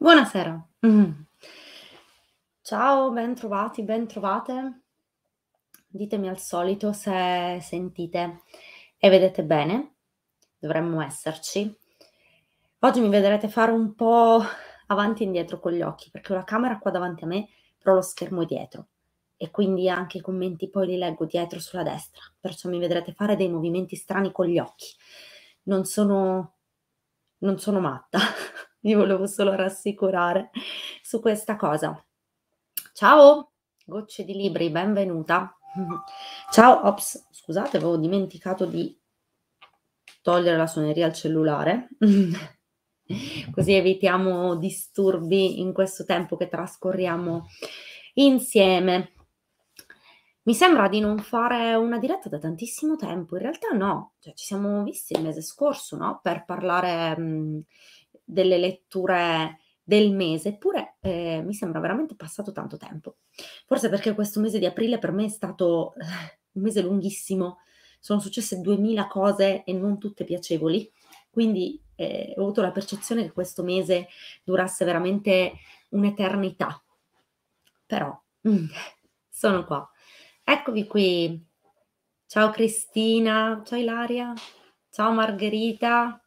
Buonasera. Mm. Ciao, ben trovate. Ditemi al solito se sentite e vedete bene. Dovremmo esserci. Oggi mi vedrete fare un po' avanti e indietro con gli occhi, perché ho la camera qua davanti a me, però lo schermo è dietro. E quindi anche i commenti poi li leggo dietro sulla destra, perciò mi vedrete fare dei movimenti strani con gli occhi. Non sono... non sono matta. vi volevo solo rassicurare su questa cosa. Ciao, gocce di libri, benvenuta. Ciao, ops, scusate, avevo dimenticato di togliere la suoneria al cellulare. Così evitiamo disturbi in questo tempo che trascorriamo insieme. Mi sembra di non fare una diretta da tantissimo tempo, in realtà no, cioè, ci siamo visti il mese scorso, no? Per parlare mh, mm, delle letture del mese, eppure eh, mi sembra veramente passato tanto tempo. Forse perché questo mese di aprile per me è stato eh, un mese lunghissimo, sono successe duemila cose e non tutte piacevoli, quindi eh, ho avuto la percezione che questo mese durasse veramente un'eternità. Però mm, sono qua. Eccovi qui. Ciao Cristina, ciao Ilaria, ciao Margherita,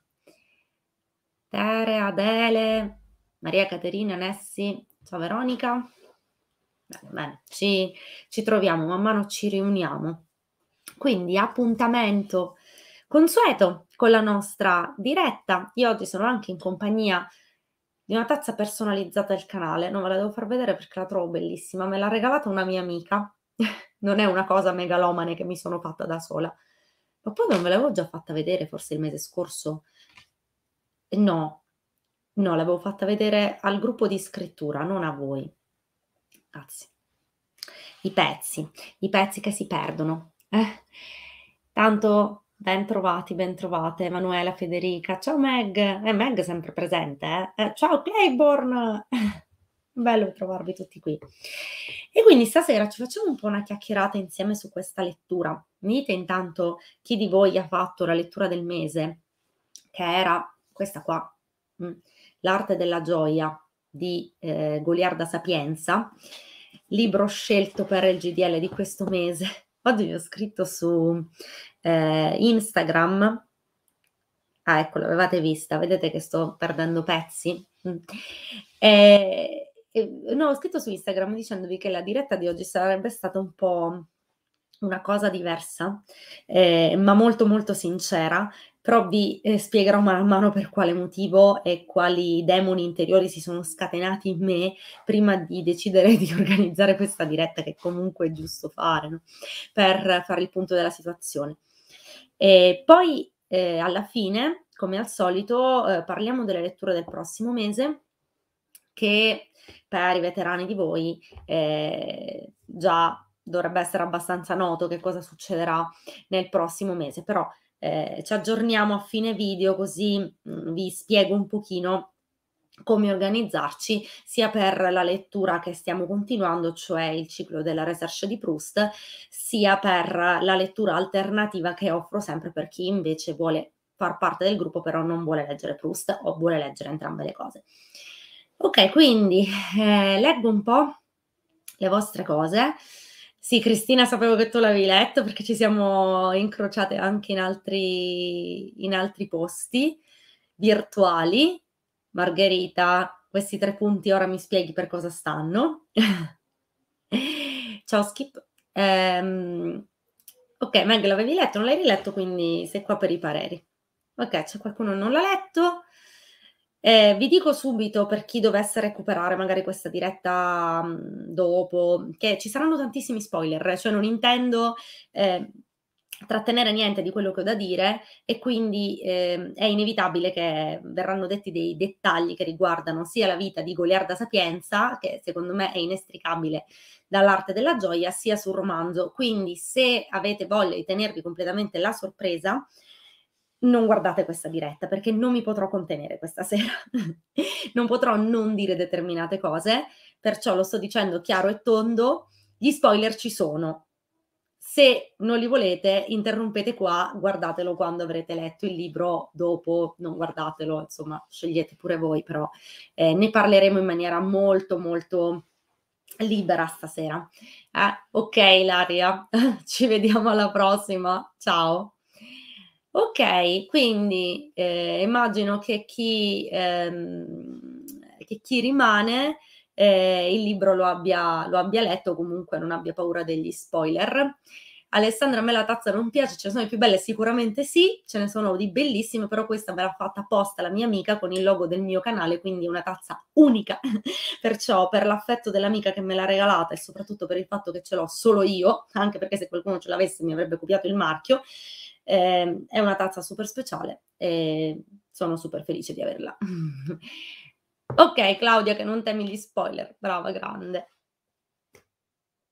Tere, Adele, Maria Caterina, Nessi, ciao Veronica. Bene, bene, ci, ci troviamo, man mano ci riuniamo. Quindi appuntamento consueto con la nostra diretta. Io oggi sono anche in compagnia di una tazza personalizzata del canale, non ve la devo far vedere perché la trovo bellissima, me l'ha regalata una mia amica. non è una cosa megalomane che mi sono fatta da sola. Ma poi non ve l'avevo già fatta vedere forse il mese scorso No, no, l'avevo fatta vedere al gruppo di scrittura, non a voi. Grazie. I pezzi, i pezzi che si perdono. Eh. Tanto ben trovati, ben trovate, Emanuela, Federica. Ciao Meg, eh, Meg sempre presente. Eh? Eh, ciao Playborn. Bello trovarvi tutti qui. E quindi stasera ci facciamo un po' una chiacchierata insieme su questa lettura. Mi dite intanto chi di voi ha fatto la lettura del mese, che era questa qua, mm, L'arte della gioia di eh, Goliarda Sapienza, libro scelto per il GDL di questo mese. Oggi vi ho scritto su eh, Instagram, ah ecco, l'avevate vista, vedete che sto perdendo pezzi. Mm. E, eh, eh, no, ho scritto su Instagram dicendovi che la diretta di oggi sarebbe stata un po' una cosa diversa, eh, ma molto molto sincera però vi eh, spiegherò man mano per quale motivo e quali demoni interiori si sono scatenati in me prima di decidere di organizzare questa diretta che comunque è giusto fare, no? per fare il punto della situazione. E poi eh, alla fine, come al solito, eh, parliamo delle letture del prossimo mese che per i veterani di voi eh, già dovrebbe essere abbastanza noto che cosa succederà nel prossimo mese, però eh, ci aggiorniamo a fine video così mh, mm, vi spiego un pochino come organizzarci sia per la lettura che stiamo continuando, cioè il ciclo della research di Proust, sia per la lettura alternativa che offro sempre per chi invece vuole far parte del gruppo però non vuole leggere Proust o vuole leggere entrambe le cose. Ok, quindi eh, leggo un po' le vostre cose. Sì, Cristina, sapevo che tu l'avevi letto perché ci siamo incrociate anche in altri, in altri posti virtuali. Margherita, questi tre punti ora mi spieghi per cosa stanno. Ciao Skip. Um, ok, Meg, l'avevi letto, non l'hai riletto, quindi sei qua per i pareri. Ok, c'è qualcuno che non l'ha letto. Eh, vi dico subito per chi dovesse recuperare magari questa diretta mh, dopo, che ci saranno tantissimi spoiler, cioè non intendo eh, trattenere niente di quello che ho da dire e quindi eh, è inevitabile che verranno detti dei dettagli che riguardano sia la vita di Goliarda Sapienza, che secondo me è inestricabile dall'arte della gioia, sia sul romanzo. Quindi se avete voglia di tenervi completamente la sorpresa, eh, non guardate questa diretta perché non mi potrò contenere questa sera. non potrò non dire determinate cose, perciò lo sto dicendo chiaro e tondo, gli spoiler ci sono. Se non li volete, interrompete qua, guardatelo quando avrete letto il libro, dopo non guardatelo, insomma, scegliete pure voi, però eh, ne parleremo in maniera molto, molto libera stasera. Eh, ok, Laria, ci vediamo alla prossima. Ciao. Ok, quindi eh, immagino che chi, ehm, che chi rimane eh, il libro lo abbia, lo abbia letto, comunque non abbia paura degli spoiler. Alessandra, a me la tazza non piace, ce ne sono di più belle? Sicuramente sì, ce ne sono di bellissime, però questa me l'ha fatta apposta la mia amica con il logo del mio canale, quindi una tazza unica. Perciò per l'affetto dell'amica che me l'ha regalata e soprattutto per il fatto che ce l'ho solo io, anche perché se qualcuno ce l'avesse mi avrebbe copiato il marchio, eh, è una tazza super speciale e sono super felice di averla. ok, Claudia, che non temi gli spoiler, brava, grande.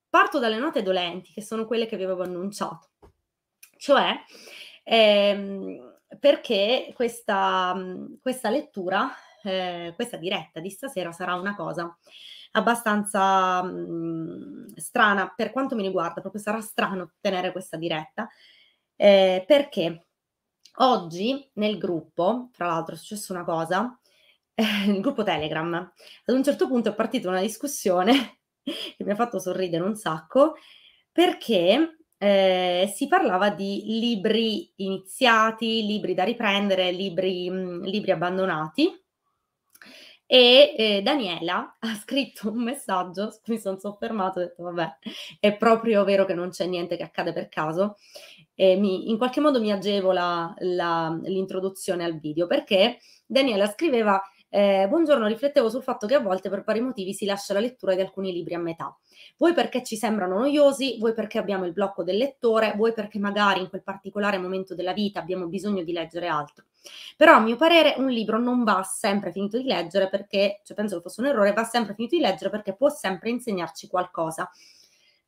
Parto dalle note dolenti, che sono quelle che vi avevo annunciato, cioè ehm, perché questa, questa lettura, eh, questa diretta di stasera sarà una cosa abbastanza mh, mm, strana per quanto mi riguarda, proprio sarà strano tenere questa diretta, eh, perché oggi nel gruppo, tra l'altro è successa una cosa, eh, il gruppo Telegram, ad un certo punto è partita una discussione che mi ha fatto sorridere un sacco perché eh, si parlava di libri iniziati, libri da riprendere, libri, mh, libri abbandonati. E eh, Daniela ha scritto un messaggio, mi sono soffermato, ho detto vabbè, è proprio vero che non c'è niente che accade per caso eh, mi, in qualche modo mi agevola la, l'introduzione al video perché Daniela scriveva eh, buongiorno, riflettevo sul fatto che a volte per vari motivi si lascia la lettura di alcuni libri a metà. Vuoi perché ci sembrano noiosi, vuoi perché abbiamo il blocco del lettore, vuoi perché magari in quel particolare momento della vita abbiamo bisogno di leggere altro. Però a mio parere un libro non va sempre finito di leggere perché, cioè penso che fosse un errore, va sempre finito di leggere perché può sempre insegnarci qualcosa.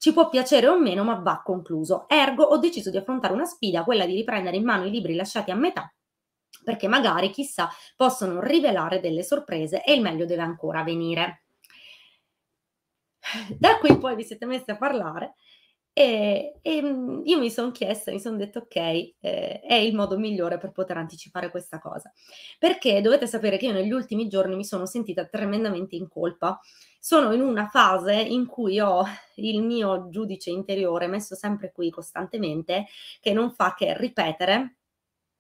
Ci può piacere o meno, ma va concluso. Ergo, ho deciso di affrontare una sfida, quella di riprendere in mano i libri lasciati a metà perché magari, chissà, possono rivelare delle sorprese e il meglio deve ancora venire. Da qui poi vi siete messi a parlare e, e mm, io mi sono chiesta, mi sono detto ok, eh, è il modo migliore per poter anticipare questa cosa, perché dovete sapere che io negli ultimi giorni mi sono sentita tremendamente in colpa sono in una fase in cui ho il mio giudice interiore messo sempre qui costantemente, che non fa che ripetere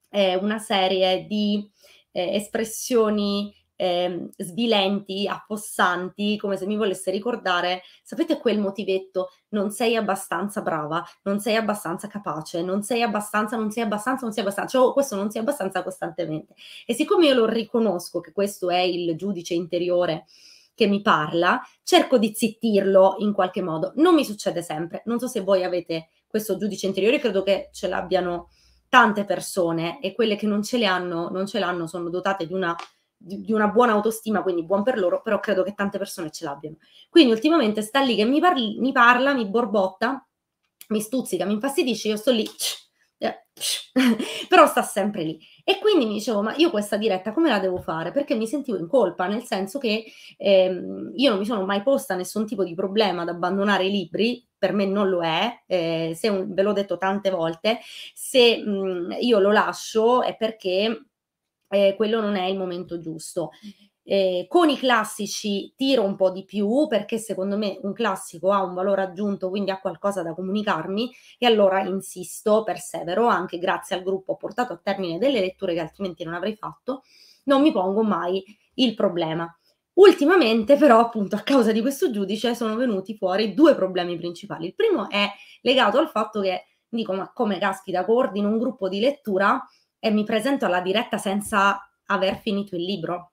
eh, una serie di eh, espressioni eh, svilenti, affossanti, come se mi volesse ricordare, sapete quel motivetto, non sei abbastanza brava, non sei abbastanza capace, non sei abbastanza, non sei abbastanza, non sei abbastanza, cioè, oh, questo non sei abbastanza costantemente. E siccome io lo riconosco che questo è il giudice interiore che mi parla, cerco di zittirlo in qualche modo. Non mi succede sempre. Non so se voi avete questo giudice interiore, credo che ce l'abbiano tante persone e quelle che non ce le hanno, non ce l'hanno, sono dotate di una di una buona autostima, quindi buon per loro, però credo che tante persone ce l'abbiano. Quindi ultimamente sta lì che mi, parli, mi parla, mi borbotta, mi stuzzica, mi infastidisce, io sto lì, Eh, però sta sempre lì. E quindi mi dicevo, ma io questa diretta come la devo fare? Perché mi sentivo in colpa, nel senso che ehm, io non mi sono mai posta nessun tipo di problema ad abbandonare i libri, per me non lo è, eh, un, ve l'ho detto tante volte, se mh, mhmm, io lo lascio è perché eh, quello non è il momento giusto. Eh, con i classici tiro un po' di più perché secondo me un classico ha un valore aggiunto, quindi ha qualcosa da comunicarmi e allora insisto, persevero, anche grazie al gruppo portato a termine delle letture che altrimenti non avrei fatto, non mi pongo mai il problema. Ultimamente però appunto a causa di questo giudice sono venuti fuori due problemi principali. Il primo è legato al fatto che dico ma come caspita coordino un gruppo di lettura e mi presento alla diretta senza aver finito il libro,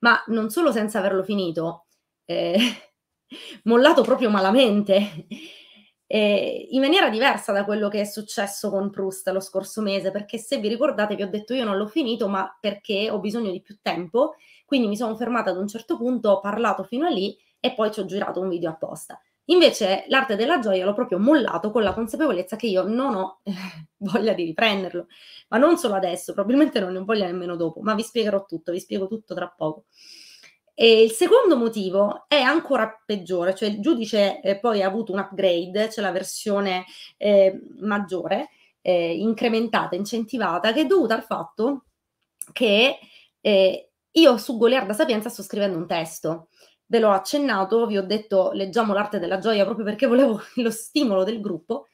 ma non solo senza averlo finito, eh, mollato proprio malamente, eh, in maniera diversa da quello che è successo con Proust lo scorso mese, perché se vi ricordate vi ho detto io non l'ho finito, ma perché ho bisogno di più tempo, quindi mi sono fermata ad un certo punto, ho parlato fino a lì e poi ci ho girato un video apposta. Invece l'arte della gioia l'ho proprio mollato con la consapevolezza che io non ho eh, voglia di riprenderlo, ma non solo adesso, probabilmente non ne ho voglia nemmeno dopo, ma vi spiegherò tutto, vi spiego tutto tra poco. E il secondo motivo è ancora peggiore, cioè il giudice eh, poi ha avuto un upgrade, c'è cioè la versione eh, maggiore, eh, incrementata, incentivata, che è dovuta al fatto che eh, io su Goliarda Sapienza sto scrivendo un testo ve l'ho accennato, vi ho detto leggiamo l'arte della gioia proprio perché volevo lo stimolo del gruppo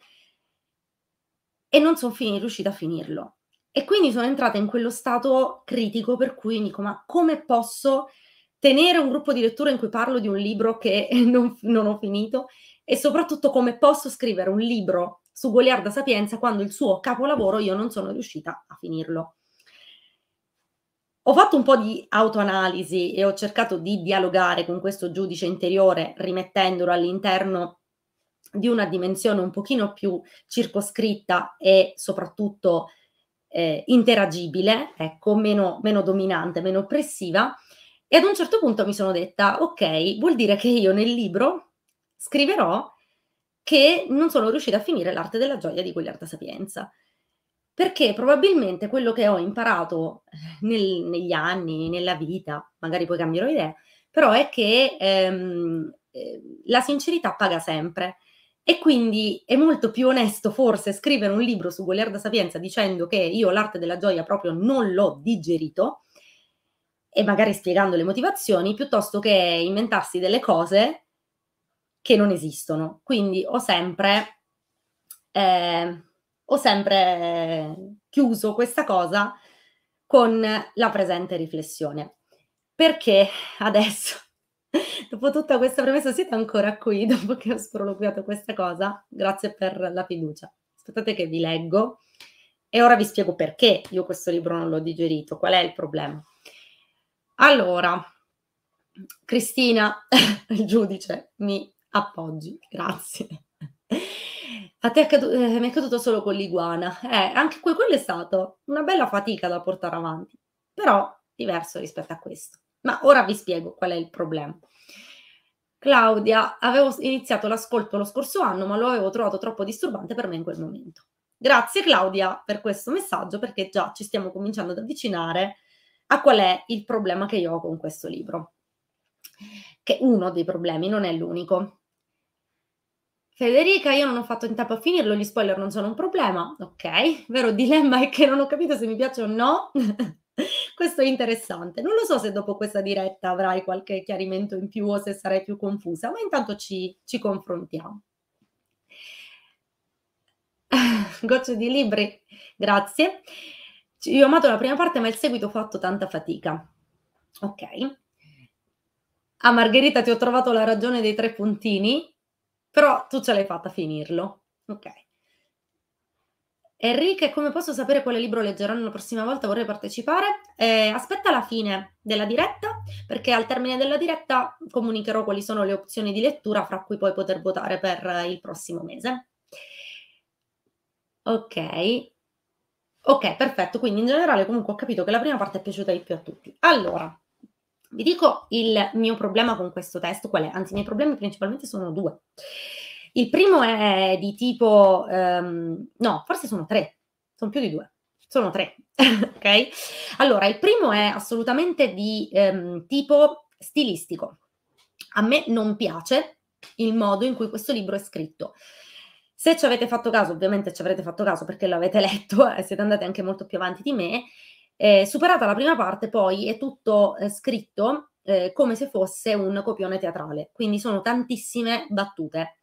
e non sono fin- riuscita a finirlo. E quindi sono entrata in quello stato critico per cui dico ma come posso tenere un gruppo di lettura in cui parlo di un libro che non, non ho finito e soprattutto come posso scrivere un libro su Goliarda Sapienza quando il suo capolavoro io non sono riuscita a finirlo. Ho fatto un po' di autoanalisi e ho cercato di dialogare con questo giudice interiore rimettendolo all'interno di una dimensione un pochino più circoscritta e soprattutto eh, interagibile, ecco, meno, meno dominante, meno oppressiva. E ad un certo punto mi sono detta, ok, vuol dire che io nel libro scriverò che non sono riuscita a finire l'arte della gioia di Guglielmo Sapienza perché probabilmente quello che ho imparato eh, nel, negli anni, nella vita, magari poi cambierò idea, però è che ehm, eh, la sincerità paga sempre. E quindi è molto più onesto forse scrivere un libro su Goliarda Sapienza dicendo che io l'arte della gioia proprio non l'ho digerito e magari spiegando le motivazioni, piuttosto che inventarsi delle cose che non esistono. Quindi ho sempre eh, ho sempre chiuso questa cosa con la presente riflessione. Perché adesso, dopo tutta questa premessa, siete ancora qui, dopo che ho sproloquiato questa cosa, grazie per la fiducia. Aspettate che vi leggo e ora vi spiego perché io questo libro non l'ho digerito, qual è il problema. Allora, Cristina, il giudice, mi appoggi, grazie. A te è caduto, eh, mi è caduto solo con l'iguana. Eh, anche que- quello è stato una bella fatica da portare avanti, però diverso rispetto a questo. Ma ora vi spiego qual è il problema. Claudia, avevo iniziato l'ascolto lo scorso anno, ma lo avevo trovato troppo disturbante per me in quel momento. Grazie Claudia per questo messaggio perché già ci stiamo cominciando ad avvicinare a qual è il problema che io ho con questo libro. Che uno dei problemi non è l'unico. Federica, io non ho fatto in tempo a finirlo, gli spoiler non sono un problema. Ok, vero dilemma è che non ho capito se mi piace o no. Questo è interessante. Non lo so se dopo questa diretta avrai qualche chiarimento in più o se sarai più confusa, ma intanto ci, ci confrontiamo. Gocce di libri, grazie. Io ho amato la prima parte, ma il seguito ho fatto tanta fatica. Ok. A Margherita ti ho trovato la ragione dei tre puntini però tu ce l'hai fatta a finirlo. Ok. Enrique, come posso sapere quale libro leggeranno la prossima volta? Vorrei partecipare. Eh, aspetta la fine della diretta, perché al termine della diretta comunicherò quali sono le opzioni di lettura fra cui puoi poter votare per il prossimo mese. Ok. Ok, perfetto. Quindi in generale comunque ho capito che la prima parte è piaciuta di più a tutti. Allora, vi dico il mio problema con questo testo, qual è? Anzi, i miei problemi principalmente sono due. Il primo è di tipo, um, no, forse sono tre, sono più di due, sono tre, ok? Allora, il primo è assolutamente di um, tipo stilistico. A me non piace il modo in cui questo libro è scritto. Se ci avete fatto caso, ovviamente ci avrete fatto caso perché l'avete letto e eh, siete andati anche molto più avanti di me, eh, superata la prima parte, poi è tutto eh, scritto eh, come se fosse un copione teatrale, quindi sono tantissime battute.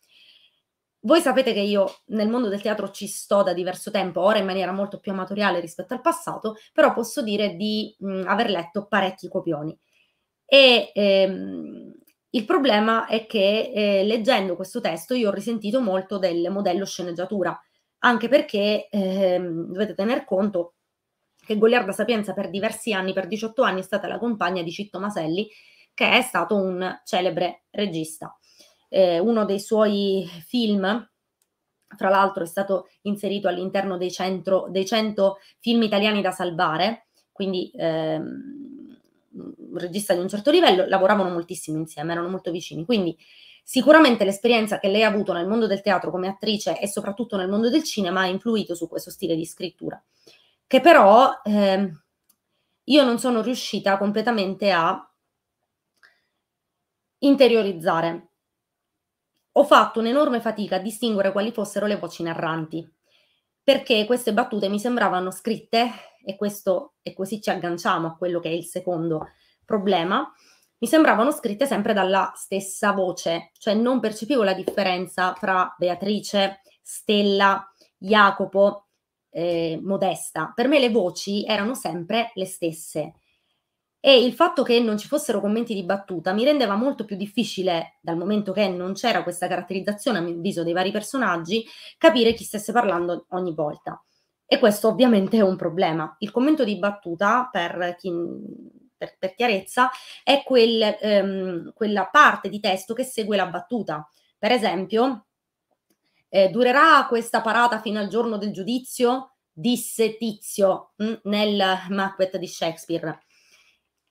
Voi sapete che io nel mondo del teatro ci sto da diverso tempo, ora in maniera molto più amatoriale rispetto al passato, però posso dire di mh, aver letto parecchi copioni. E ehm, il problema è che eh, leggendo questo testo io ho risentito molto del modello sceneggiatura, anche perché ehm, dovete tener conto che Goliarda Sapienza per diversi anni, per 18 anni, è stata la compagna di Citto Maselli, che è stato un celebre regista. Eh, uno dei suoi film, fra l'altro, è stato inserito all'interno dei, centro, dei 100 film italiani da salvare, quindi ehm, un regista di un certo livello, lavoravano moltissimo insieme, erano molto vicini. Quindi sicuramente l'esperienza che lei ha avuto nel mondo del teatro come attrice e soprattutto nel mondo del cinema ha influito su questo stile di scrittura che però eh, io non sono riuscita completamente a interiorizzare. Ho fatto un'enorme fatica a distinguere quali fossero le voci narranti, perché queste battute mi sembravano scritte, e, questo, e così ci agganciamo a quello che è il secondo problema, mi sembravano scritte sempre dalla stessa voce, cioè non percepivo la differenza tra Beatrice, Stella, Jacopo, eh, modesta. Per me le voci erano sempre le stesse. E il fatto che non ci fossero commenti di battuta mi rendeva molto più difficile, dal momento che non c'era questa caratterizzazione, a mio avviso, dei vari personaggi, capire chi stesse parlando ogni volta. E questo ovviamente è un problema. Il commento di battuta, per, chi, per, per chiarezza, è quel, ehm, quella parte di testo che segue la battuta. Per esempio, eh, durerà questa parata fino al giorno del giudizio? Disse Tizio mh, mm, nel Macbeth di Shakespeare.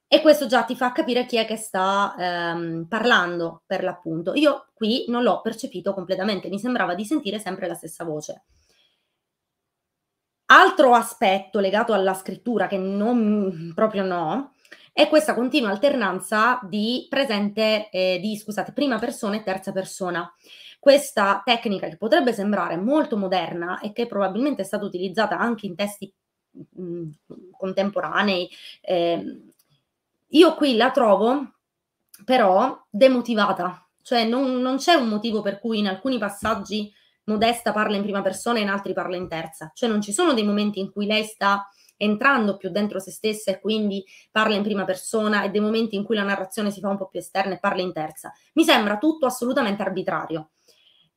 E questo già ti fa capire chi è che sta ehm, parlando, per l'appunto. Io qui non l'ho percepito completamente, mi sembrava di sentire sempre la stessa voce. Altro aspetto legato alla scrittura, che non proprio no, è questa continua alternanza di presente, eh, di scusate, prima persona e terza persona. Questa tecnica che potrebbe sembrare molto moderna e che probabilmente è stata utilizzata anche in testi mh, mm, contemporanei, eh, io qui la trovo però demotivata, cioè non, non c'è un motivo per cui in alcuni passaggi Modesta parla in prima persona e in altri parla in terza, cioè non ci sono dei momenti in cui lei sta entrando più dentro se stessa e quindi parla in prima persona e dei momenti in cui la narrazione si fa un po' più esterna e parla in terza. Mi sembra tutto assolutamente arbitrario.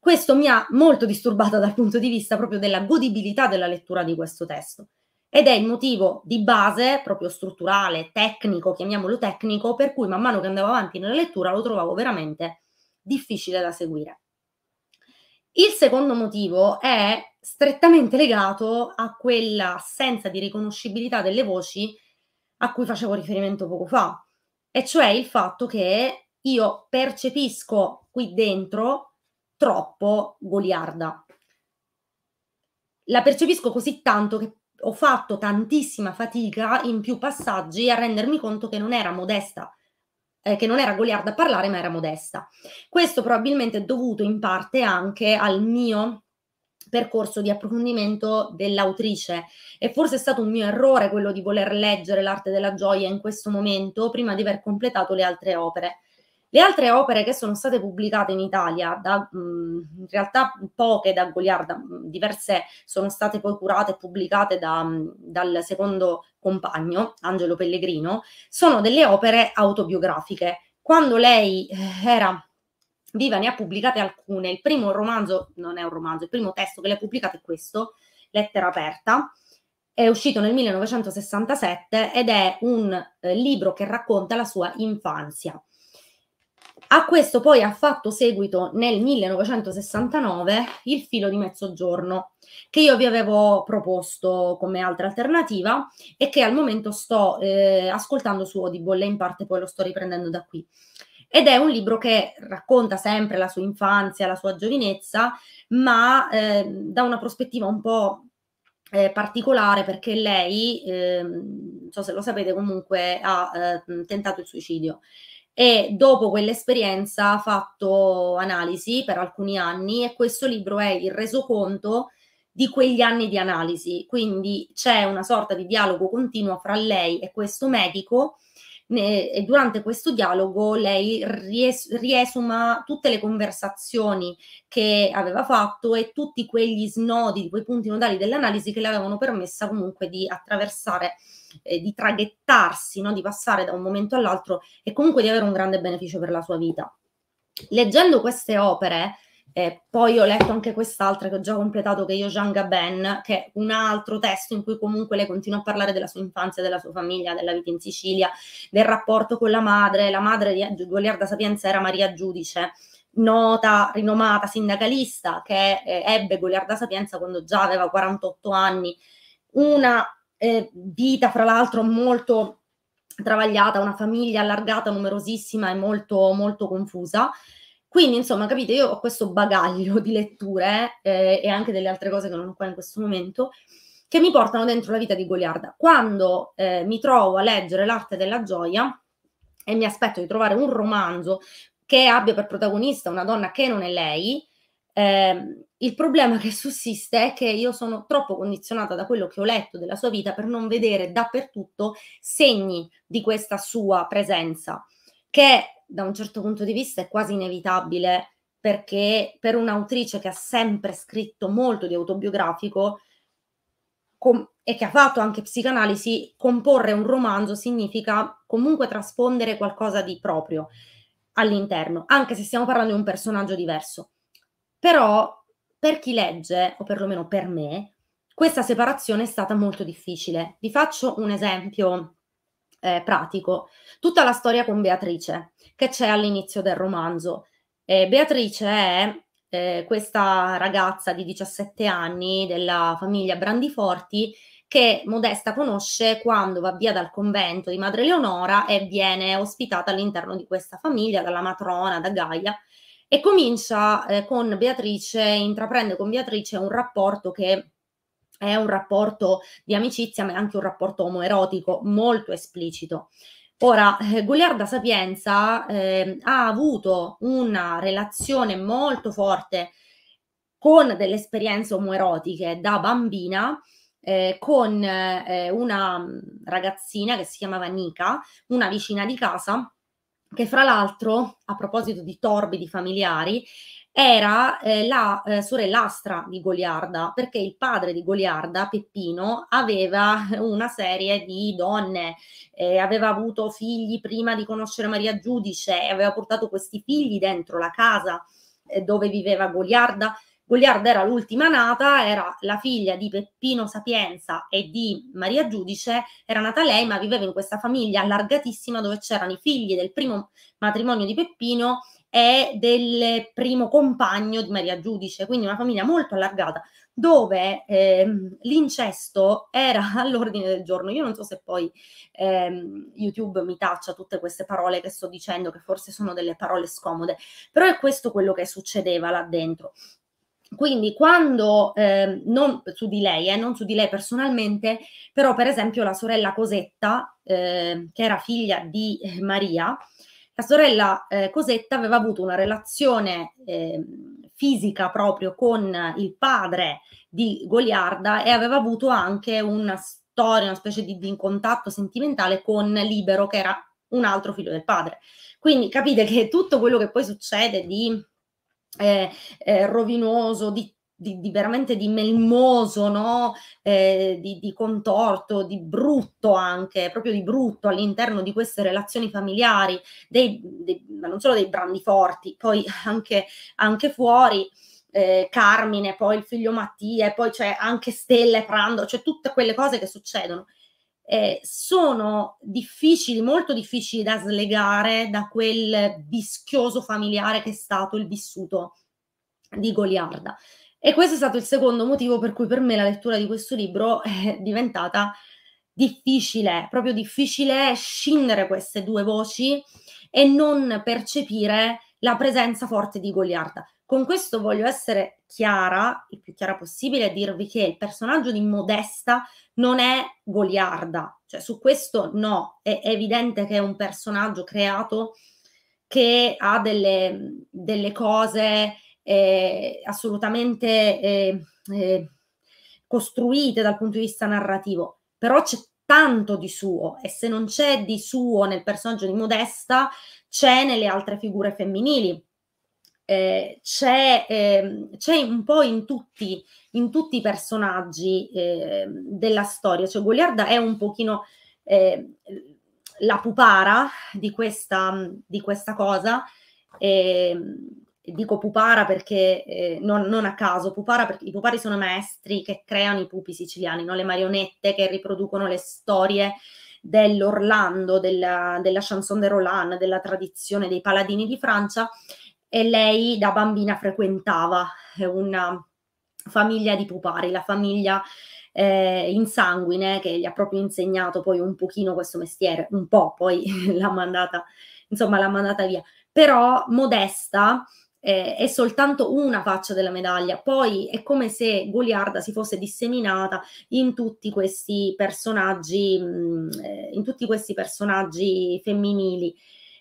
Questo mi ha molto disturbata dal punto di vista proprio della godibilità della lettura di questo testo ed è il motivo di base, proprio strutturale, tecnico, chiamiamolo tecnico, per cui man mano che andavo avanti nella lettura lo trovavo veramente difficile da seguire. Il secondo motivo è strettamente legato a quell'assenza di riconoscibilità delle voci a cui facevo riferimento poco fa, e cioè il fatto che io percepisco qui dentro troppo goliarda. La percepisco così tanto che ho fatto tantissima fatica in più passaggi a rendermi conto che non era modesta, eh, che non era goliarda a parlare, ma era modesta. Questo probabilmente è dovuto in parte anche al mio percorso di approfondimento dell'autrice e forse è stato un mio errore quello di voler leggere l'arte della gioia in questo momento prima di aver completato le altre opere. Le altre opere che sono state pubblicate in Italia, da, mh, mm, in realtà poche da Goliard, mm, diverse sono state poi curate e pubblicate da, mm, dal secondo compagno, Angelo Pellegrino, sono delle opere autobiografiche. Quando lei eh, era viva ne ha pubblicate alcune. Il primo romanzo, non è un romanzo, il primo testo che le ha pubblicato è questo, Lettera aperta, è uscito nel 1967 ed è un eh, libro che racconta la sua infanzia. A questo poi ha fatto seguito nel 1969 il filo di mezzogiorno, che io vi avevo proposto come altra alternativa e che al momento sto eh, ascoltando su Audible, in parte poi lo sto riprendendo da qui. Ed è un libro che racconta sempre la sua infanzia, la sua giovinezza, ma eh, da una prospettiva un po' Eh, particolare perché lei, eh, non so se lo sapete, comunque ha eh, tentato il suicidio e dopo quell'esperienza ha fatto analisi per alcuni anni e questo libro è il resoconto di quegli anni di analisi, quindi c'è una sorta di dialogo continuo fra lei e questo medico e durante questo dialogo lei ries- riesuma tutte le conversazioni che aveva fatto e tutti quegli snodi, quei punti nodali dell'analisi che le avevano permessa comunque di attraversare eh, di traghettarsi, no? di passare da un momento all'altro e comunque di avere un grande beneficio per la sua vita. Leggendo queste opere, eh, poi ho letto anche quest'altra che ho già completato, che io Jean Gaben, che è un altro testo in cui comunque lei continua a parlare della sua infanzia, della sua famiglia, della vita in Sicilia, del rapporto con la madre. La madre di Goliarda Sapienza era Maria Giudice, nota, rinomata sindacalista che eh, ebbe Goliarda Sapienza quando già aveva 48 anni, una eh, vita, fra l'altro, molto travagliata, una famiglia allargata, numerosissima e molto, molto confusa. Quindi, insomma, capite, io ho questo bagaglio di letture eh, e anche delle altre cose che non ho qua in questo momento, che mi portano dentro la vita di Goliarda. Quando eh, mi trovo a leggere L'arte della gioia e mi aspetto di trovare un romanzo che abbia per protagonista una donna che non è lei, eh, il problema che sussiste è che io sono troppo condizionata da quello che ho letto della sua vita per non vedere dappertutto segni di questa sua presenza, che da un certo punto di vista è quasi inevitabile perché per un'autrice che ha sempre scritto molto di autobiografico com- e che ha fatto anche psicanalisi, comporre un romanzo significa comunque traspondere qualcosa di proprio all'interno, anche se stiamo parlando di un personaggio diverso. Però per chi legge, o perlomeno per me, questa separazione è stata molto difficile. Vi faccio un esempio eh, pratico. Tutta la storia con Beatrice, che c'è all'inizio del romanzo. Eh, Beatrice è eh, questa ragazza di 17 anni della famiglia Brandiforti che Modesta conosce quando va via dal convento di Madre Leonora e viene ospitata all'interno di questa famiglia dalla matrona, da Gaia, e comincia eh, con Beatrice, intraprende con Beatrice un rapporto che è un rapporto di amicizia, ma è anche un rapporto omoerotico molto esplicito. Ora, eh, Goliarda Sapienza eh, ha avuto una relazione molto forte con delle esperienze omoerotiche da bambina, eh, con eh, una mm, ragazzina che si chiamava Nika, una vicina di casa, che fra l'altro, a proposito di torbidi familiari, era eh, la eh, sorellastra di Goliarda, perché il padre di Goliarda, Peppino, aveva una serie di donne, eh, aveva avuto figli prima di conoscere Maria Giudice, aveva portato questi figli dentro la casa eh, dove viveva Goliarda, Goliarda era l'ultima nata, era la figlia di Peppino Sapienza e di Maria Giudice, era nata lei ma viveva in questa famiglia allargatissima dove c'erano i figli del primo matrimonio di Peppino e del primo compagno di Maria Giudice, quindi una famiglia molto allargata dove ehm, l'incesto era all'ordine del giorno. Io non so se poi ehm, YouTube mi taccia tutte queste parole che sto dicendo, che forse sono delle parole scomode, però è questo quello che succedeva là dentro. Quindi quando, eh, non su di lei, eh, non su di lei personalmente, però per esempio la sorella Cosetta, eh, che era figlia di eh, Maria, la sorella eh, Cosetta aveva avuto una relazione ehm, fisica proprio con il padre di Goliarda e aveva avuto anche una storia, una specie di, di contatto sentimentale con Libero, che era un altro figlio del padre. Quindi capite che tutto quello che poi succede di eh, eh, rovinoso, di di, di, veramente di melmoso, no? eh, di, di, contorto, di brutto anche, proprio di brutto all'interno di queste relazioni familiari, dei, dei, ma non solo dei brandi forti, poi anche, anche fuori. Eh, Carmine, poi il figlio Mattia, e poi c'è anche Stella e Prando, cioè tutte quelle cose che succedono eh, sono difficili, molto difficili da slegare da quel vischioso familiare che è stato il vissuto di Goliarda. E questo è stato il secondo motivo per cui per me la lettura di questo libro è diventata difficile, proprio difficile scindere queste due voci e non percepire la presenza forte di Goliarda. Con questo voglio essere chiara, il più chiara possibile, e dirvi che il personaggio di Modesta non è goliarda, cioè su questo no, è, è evidente che è un personaggio creato che ha delle, delle cose eh, assolutamente eh, eh, costruite dal punto di vista narrativo, però c'è tanto di suo e se non c'è di suo nel personaggio di Modesta, c'è nelle altre figure femminili eh, c'è, eh, c'è, un po' in tutti, in tutti i personaggi eh, della storia, cioè Goliarda è un pochino ehm, la pupara di questa, di questa cosa, ehm, dico pupara perché eh, non, non, a caso, pupara perché i pupari sono maestri che creano i pupi siciliani, no? le marionette che riproducono le storie dell'Orlando, della, della chanson de Roland, della tradizione dei paladini di Francia e lei da bambina frequentava eh, una famiglia di pupari, la famiglia eh, sanguine che gli ha proprio insegnato poi un pochino questo mestiere, un po', poi l'ha mandata, insomma l'ha mandata via, però modesta eh, è soltanto una faccia della medaglia, poi è come se Goliarda si fosse disseminata in tutti questi personaggi, mm, eh, in tutti questi personaggi femminili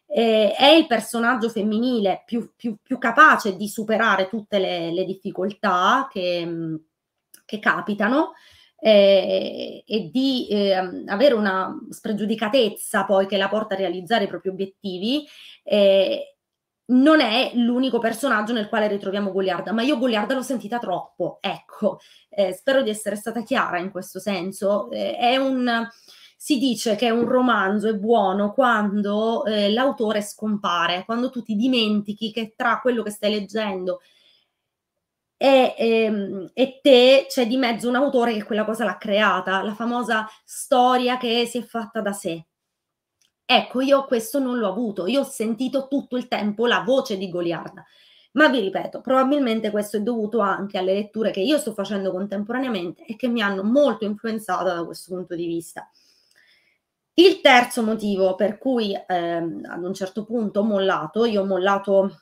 eh, è il personaggio femminile più, più, più capace di superare tutte le, le difficoltà che, mm, che capitano eh, e di eh, avere una spregiudicatezza poi che la porta a realizzare i propri obiettivi. Eh, non è l'unico personaggio nel quale ritroviamo Goliarda, ma io Goliarda l'ho sentita troppo, ecco, eh, spero di essere stata chiara in questo senso. Eh, è un si dice che un romanzo è buono quando eh, l'autore scompare, quando tu ti dimentichi che tra quello che stai leggendo e, e, ehm, e, te c'è di mezzo un autore che quella cosa l'ha creata, la famosa storia che si è fatta da sé. Ecco, io questo non l'ho avuto, io ho sentito tutto il tempo la voce di Goliarda. Ma vi ripeto, probabilmente questo è dovuto anche alle letture che io sto facendo contemporaneamente e che mi hanno molto influenzata da questo punto di vista. Il terzo motivo per cui ehm, ad un certo punto ho mollato, io ho mollato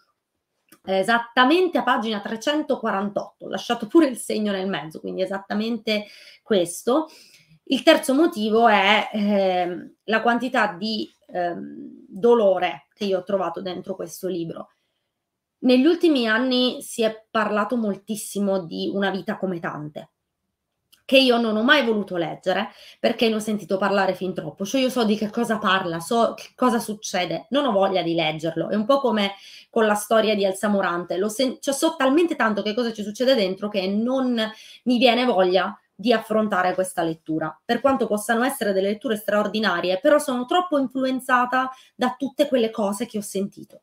esattamente a pagina 348, ho lasciato pure il segno nel mezzo, quindi esattamente questo. Il terzo motivo è ehm, la quantità di ehm, dolore che io ho trovato dentro questo libro. Negli ultimi anni si è parlato moltissimo di una vita come tante, che io non ho mai voluto leggere perché ne ho sentito parlare fin troppo, cioè io so di che cosa parla, so che cosa succede, non ho voglia di leggerlo, è un po' come con la storia di Elsa Morante. Lo sen- cioè so talmente tanto che cosa ci succede dentro che non mi viene voglia di affrontare questa lettura. Per quanto possano essere delle letture straordinarie, però sono troppo influenzata da tutte quelle cose che ho sentito.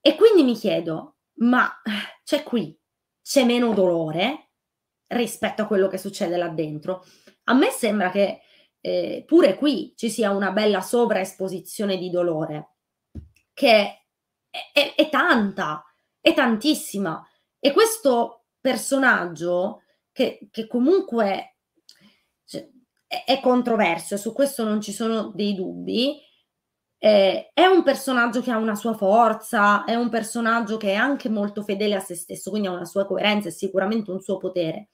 E quindi mi chiedo, ma c'è qui, c'è meno dolore? rispetto a quello che succede là dentro. A me sembra che eh, pure qui ci sia una bella sovraesposizione di dolore, che è, è, è tanta, è tantissima. E questo personaggio, che, che comunque cioè, è, è, controverso, e su questo non ci sono dei dubbi, eh, è un personaggio che ha una sua forza, è un personaggio che è anche molto fedele a se stesso, quindi ha una sua coerenza e sicuramente un suo potere.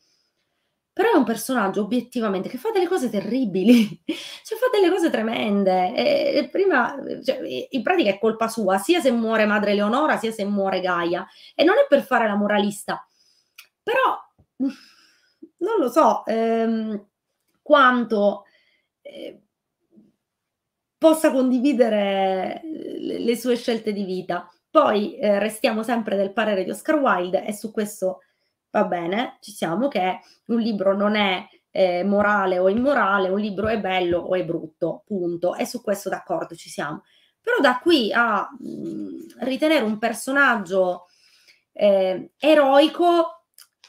Però è un personaggio obiettivamente che fa delle cose terribili, cioè fa delle cose tremende. E, e prima, cioè, in pratica è colpa sua, sia se muore madre Leonora, sia se muore Gaia. E non è per fare la moralista, però non lo so ehm, quanto eh, possa condividere eh, le, le, sue scelte di vita. Poi eh, restiamo sempre del parere di Oscar Wilde e su questo va bene, ci siamo, che un libro non è eh, morale o immorale, un libro è bello o è brutto, punto. E su questo d'accordo ci siamo. Però da qui a mh, mm, ritenere un personaggio eh, eroico,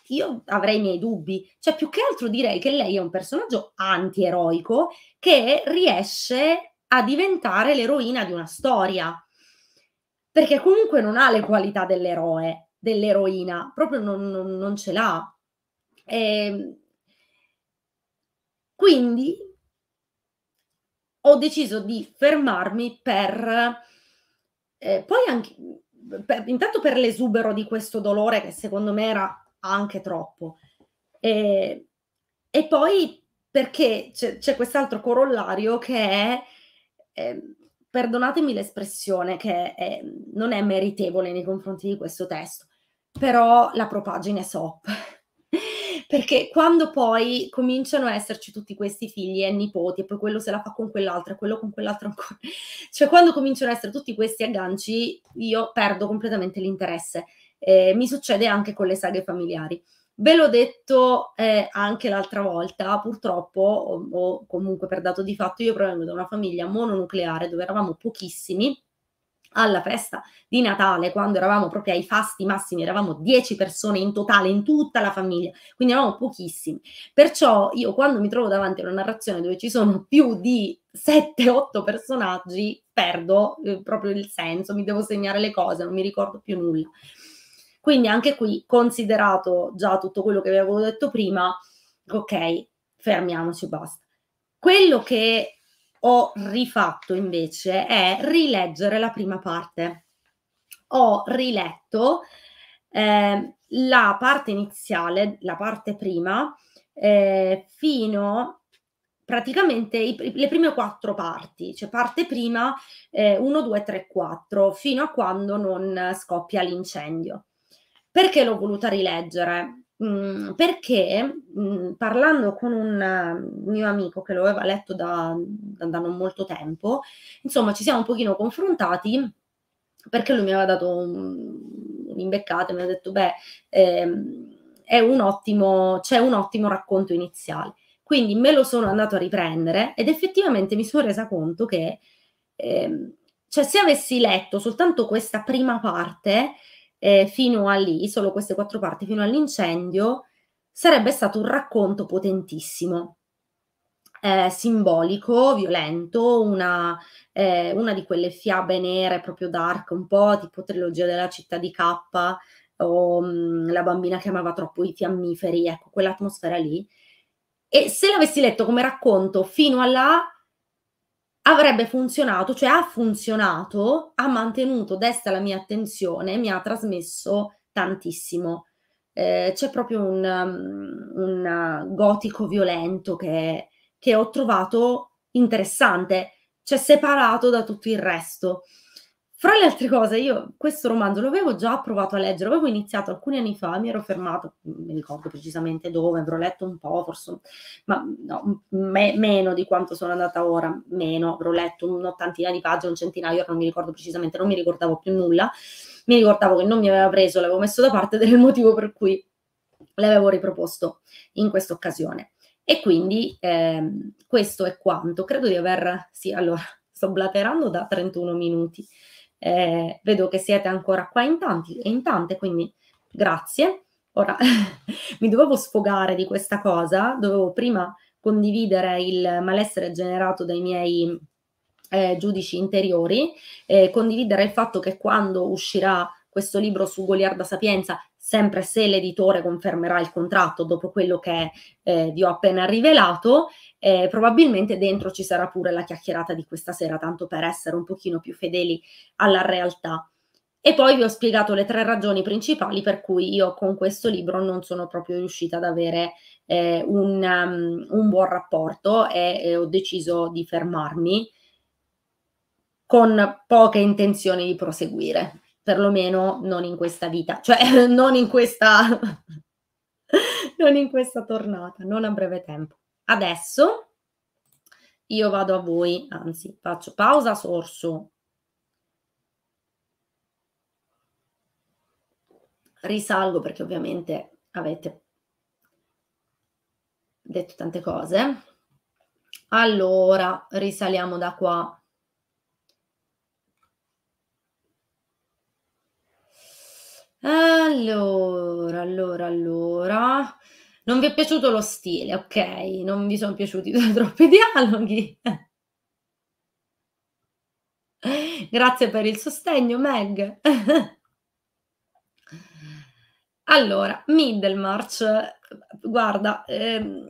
io avrei i miei dubbi. Cioè, più che altro direi che lei è un personaggio anti-eroico che riesce a diventare l'eroina di una storia. Perché comunque non ha le qualità dell'eroe, dell'eroina, proprio non, non, non ce l'ha. E ehm, quindi ho deciso di fermarmi per eh, poi anche per, intanto per l'esubero di questo dolore che secondo me era anche troppo e, eh, e poi perché c'è, c'è, quest'altro corollario che è eh, perdonatemi l'espressione che è, non è meritevole nei confronti di questo testo però la propagine SOP. Perché quando poi cominciano a esserci tutti questi figli e nipoti, e poi quello se la fa con quell'altro, e quello con quell'altro ancora, cioè quando cominciano a essere tutti questi agganci, io perdo completamente l'interesse. Eh, mi succede anche con le saghe familiari. Ve l'ho detto eh, anche l'altra volta, purtroppo, o, o comunque per dato di fatto, io provengo da una famiglia mononucleare dove eravamo pochissimi, alla festa di Natale, quando eravamo proprio ai fasti massimi, eravamo 10 persone in totale, in tutta la famiglia, quindi eravamo pochissimi. Perciò io quando mi trovo davanti a una narrazione dove ci sono più di 7-8 personaggi, perdo eh, proprio il senso, mi devo segnare le cose, non mi ricordo più nulla. Quindi anche qui, considerato già tutto quello che vi avevo detto prima, ok, fermiamoci, basta. Quello che ho rifatto invece è rileggere la prima parte. Ho riletto eh, la parte iniziale, la parte prima, eh, fino praticamente i, le prime quattro parti, cioè parte prima 1, 2, 3, 4, fino a quando non scoppia l'incendio. Perché l'ho voluta rileggere? Mm, perché mh, mm, parlando con un mm, mio amico che lo aveva letto da, da, da non molto tempo, insomma ci siamo un pochino confrontati perché lui mi aveva dato un'imbeccata, e mi ha detto, beh, ehm, un ottimo, c'è un ottimo racconto iniziale. Quindi me lo sono andato a riprendere ed effettivamente mi sono resa conto che, ehm, cioè, se avessi letto soltanto questa prima parte, eh, fino a lì, solo queste quattro parti, fino all'incendio, sarebbe stato un racconto potentissimo. Eh, simbolico, violento, una, eh, una, di quelle fiabe nere proprio dark, un po' tipo trilogia della città di K o mh, mm, la bambina che amava troppo i fiammiferi, ecco, quell'atmosfera lì. E se l'avessi letto come racconto fino a là, avrebbe funzionato, cioè ha funzionato, ha mantenuto desta la mia attenzione, mi ha trasmesso tantissimo. Eh, c'è proprio un, um, un uh, gotico violento che, che ho trovato interessante, cioè separato da tutto il resto. Fra le altre cose, io questo romanzo l'avevo già provato a leggere, avevo iniziato alcuni anni fa, mi ero fermato, non mi ricordo precisamente dove, avrò letto un po', forse, ma no, me, meno di quanto sono andata ora, meno, avrò letto un'ottantina di pagine, un centinaio, non mi ricordo precisamente, non mi ricordavo più nulla, mi ricordavo che non mi aveva preso, l'avevo messo da parte del motivo per cui l'avevo riproposto in questa occasione. E quindi ehm, questo è quanto, credo di aver, sì, allora, sto blaterando da 31 minuti. Eh, vedo che siete ancora qua in tanti e in tante, quindi grazie. Ora mi dovevo sfogare di questa cosa, dovevo prima condividere il malessere generato dai miei eh, giudici interiori, eh, condividere il fatto che quando uscirà questo libro su Goliarda Sapienza sempre se l'editore confermerà il contratto dopo quello che eh, vi ho appena rivelato, eh, probabilmente dentro ci sarà pure la chiacchierata di questa sera, tanto per essere un pochino più fedeli alla realtà. E poi vi ho spiegato le tre ragioni principali per cui io con questo libro non sono proprio riuscita ad avere eh, un, um, un, buon rapporto e, e ho deciso di fermarmi con poche intenzioni di proseguire perlomeno non in questa vita, cioè non in questa, non in questa tornata, non a breve tempo. Adesso io vado a voi, anzi faccio pausa sorso. Risalgo perché ovviamente avete detto tante cose. Allora, risaliamo da qua. Allora, allora, allora. Non vi è piaciuto lo stile, ok? Non vi sono piaciuti troppi dialoghi. Grazie per il sostegno, Meg. allora, Middlemarch, guarda, ehm,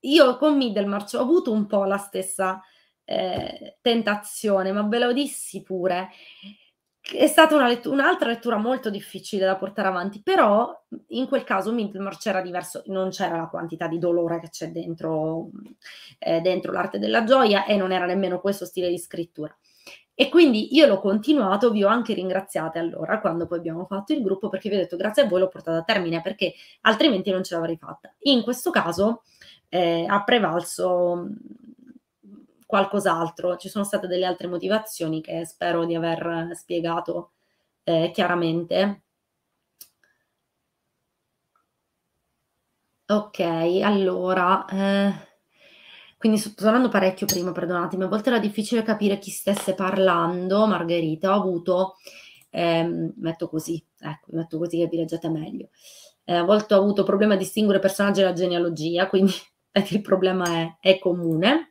io con Middlemarch ho avuto un po' la stessa eh, tentazione, ma ve lo dissi pure è stata lettura, un'altra lettura molto difficile da portare avanti, però in quel caso Middlemarch c'era diverso, non c'era la quantità di dolore che c'è dentro, eh, dentro l'arte della gioia e non era nemmeno questo stile di scrittura. E quindi io l'ho continuato, vi ho anche ringraziate allora quando poi abbiamo fatto il gruppo perché vi ho detto grazie a voi l'ho portata a termine perché altrimenti non ce l'avrei fatta. In questo caso eh, ha prevalso qualcos'altro. Ci sono state delle altre motivazioni che spero di aver eh, spiegato eh, chiaramente. Ok, allora, eh, quindi sto parlando parecchio prima, perdonatemi, a volte era difficile capire chi stesse parlando, Margherita, ho avuto, eh, metto così, ecco, metto così che vi leggete meglio, eh, a volte ho avuto problema a distinguere personaggi dalla genealogia, quindi il problema è, è comune.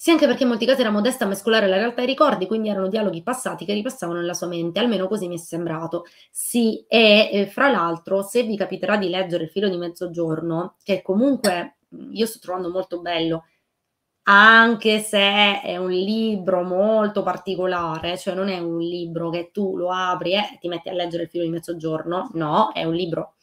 Sì, anche perché in molti casi era modesta a mescolare la realtà ai ricordi, quindi erano dialoghi passati che ripassavano nella sua mente, almeno così mi è sembrato. Sì, e eh, fra l'altro, se vi capiterà di leggere Il filo di mezzogiorno, che comunque mm, io sto trovando molto bello, anche se è un libro molto particolare, cioè non è un libro che tu lo apri e ti metti a leggere il filo di mezzogiorno, no, è un libro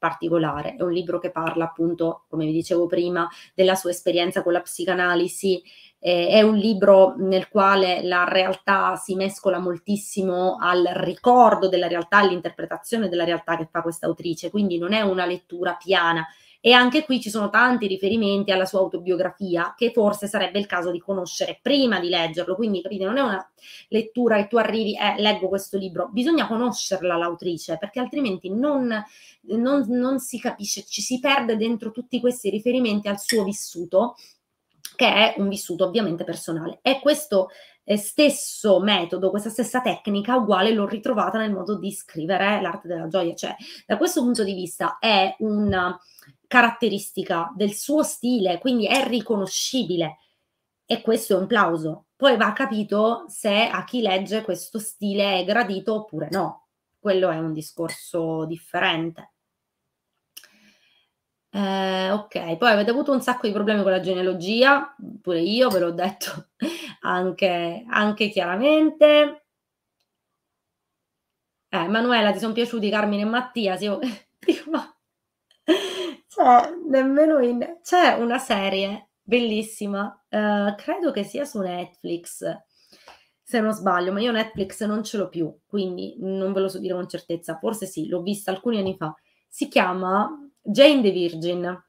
particolare. È un libro che parla appunto, come vi dicevo prima, della sua esperienza con la psicanalisi. Eh, è un libro nel quale la realtà si mescola moltissimo al ricordo della realtà, all'interpretazione della realtà che fa questa autrice, quindi non è una lettura piana, e anche qui ci sono tanti riferimenti alla sua autobiografia, che forse sarebbe il caso di conoscere prima di leggerlo. Quindi, capite, non è una lettura che tu arrivi e eh, leggo questo libro, bisogna conoscerla l'autrice, perché altrimenti non, non, non si capisce, ci si perde dentro tutti questi riferimenti al suo vissuto che è un vissuto ovviamente personale. E questo eh, stesso metodo, questa stessa tecnica uguale l'ho ritrovata nel modo di scrivere l'arte della gioia, cioè da questo punto di vista è un caratteristica del suo stile, quindi è riconoscibile e questo è un plauso. Poi va capito se a chi legge questo stile è gradito oppure no. Quello è un discorso differente. Eh, ok, poi avete avuto un sacco di problemi con la genealogia, pure io ve l'ho detto anche, anche chiaramente. Eh, Manuela, ti sono piaciuti Carmine e Mattia? Sì, cioè, nemmeno in... C'è una serie bellissima, eh, credo che sia su Netflix, se non sbaglio, ma io Netflix non ce l'ho più, quindi non ve lo so dire con certezza, forse sì, l'ho vista alcuni anni fa. Si chiama Jane the Virgin.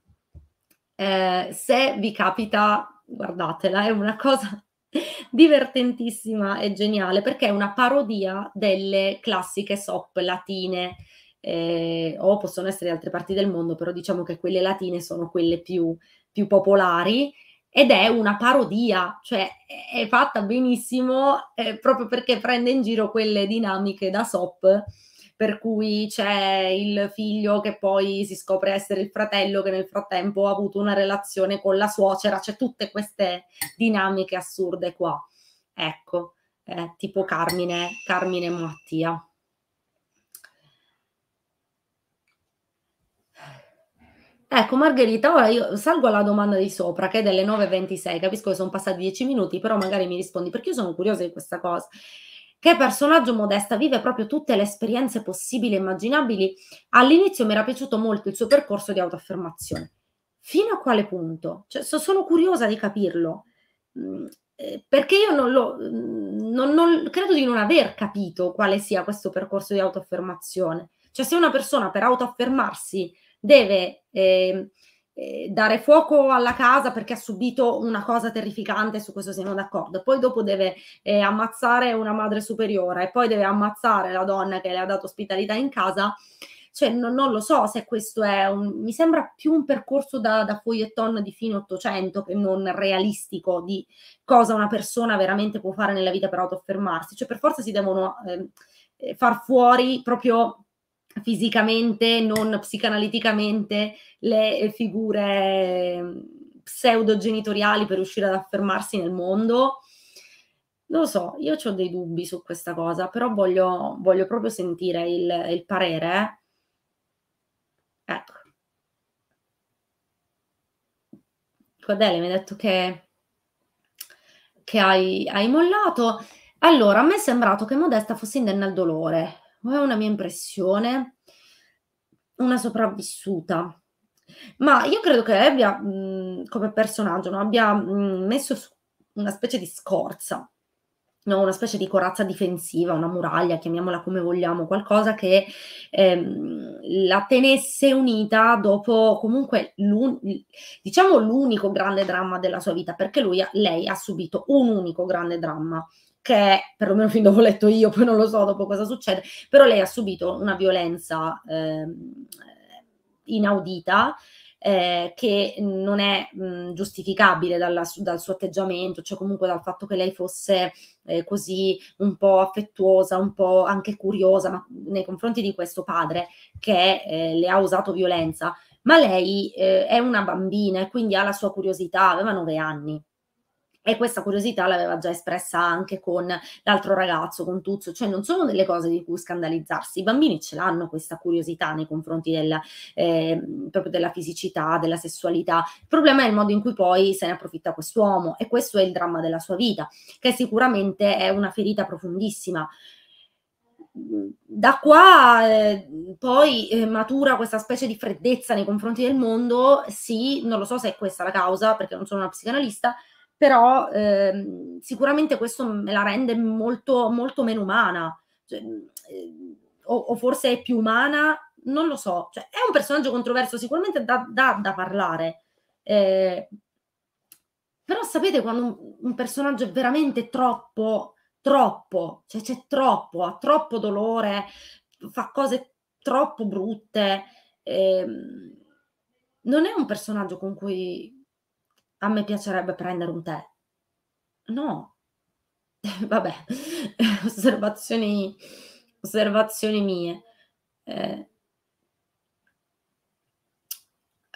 Eh, se vi capita, guardatela, è una cosa divertentissima e geniale perché è una parodia delle classiche soap latine eh, o possono essere altre parti del mondo, però diciamo che quelle latine sono quelle più, più popolari ed è una parodia, cioè è fatta benissimo eh, proprio perché prende in giro quelle dinamiche da SOP per cui c'è il figlio che poi si scopre essere il fratello che nel frattempo ha avuto una relazione con la suocera, c'è tutte queste dinamiche assurde qua. Ecco, eh, tipo Carmine, Carmine Mattia. Ecco Margherita, ora io salgo alla domanda di sopra che è delle 9.26, capisco che sono passati 10 minuti, però magari mi rispondi perché io sono curiosa di questa cosa. Che personaggio modesta vive proprio tutte le esperienze possibili e immaginabili. All'inizio mi era piaciuto molto il suo percorso di autoaffermazione. Fino a quale punto? Cioè, sono curiosa di capirlo, mm, eh, perché io non lo, mm, non, non, credo di non aver capito quale sia questo percorso di autoaffermazione. Cioè, se una persona per autoaffermarsi deve ehm, eh, dare fuoco alla casa perché ha subito una cosa terrificante, su questo siamo d'accordo, poi dopo deve eh, ammazzare una madre superiore e poi deve ammazzare la donna che le ha dato ospitalità in casa. Cioè, non, non lo so se questo è un. Mi sembra più un percorso da, da foglietton di fine 800 che non realistico di cosa una persona veramente può fare nella vita per autoaffermarsi. Cioè, per forza si devono ehm, eh, far fuori proprio fisicamente, non psicanaliticamente, le eh, figure mm, pseudogenitoriali per riuscire ad affermarsi nel mondo. Non lo so, io ho dei dubbi su questa cosa, però voglio, voglio proprio sentire il, il parere. Ecco. Codele mi ha detto che, che hai, hai mollato. Allora, a me è sembrato che Modesta fosse indenne al dolore o è una mia impressione, una sopravvissuta. Ma io credo che abbia, mh, mhmm, come personaggio, no? abbia mh, mhmm, messo su una specie di scorza, no? una specie di corazza difensiva, una muraglia, chiamiamola come vogliamo, qualcosa che ehm, la tenesse unita dopo comunque l'un- diciamo l'unico grande dramma della sua vita, perché lui, lei ha subito un unico grande dramma che perlomeno fin dove ho letto io, poi non lo so dopo cosa succede, però lei ha subito una violenza eh, inaudita eh, che non è mh, mm, giustificabile dalla, dal suo atteggiamento, cioè comunque dal fatto che lei fosse eh, così un po' affettuosa, un po' anche curiosa ma, nei confronti di questo padre che eh, le ha usato violenza, ma lei eh, è una bambina e quindi ha la sua curiosità, aveva nove anni e questa curiosità l'aveva già espressa anche con l'altro ragazzo, con Tuzzo, cioè non sono delle cose di cui scandalizzarsi, i bambini ce l'hanno questa curiosità nei confronti della, eh, proprio della fisicità, della sessualità, il problema è il modo in cui poi se ne approfitta quest'uomo e questo è il dramma della sua vita, che sicuramente è una ferita profondissima da qua eh, poi eh, matura questa specie di freddezza nei confronti del mondo, sì, non lo so se è questa la causa, perché non sono una psicanalista, però eh, sicuramente questo me la rende molto, molto meno umana, cioè, eh, o, o, forse è più umana, non lo so. Cioè, è un personaggio controverso, sicuramente da, da, da parlare. Eh, però sapete quando un, un, personaggio è veramente troppo, troppo, cioè c'è troppo, ha troppo dolore, fa cose troppo brutte. Ehm, non è un personaggio con cui a me piacerebbe prendere un tè. No, vabbè, osservazioni, osservazioni mie. Eh,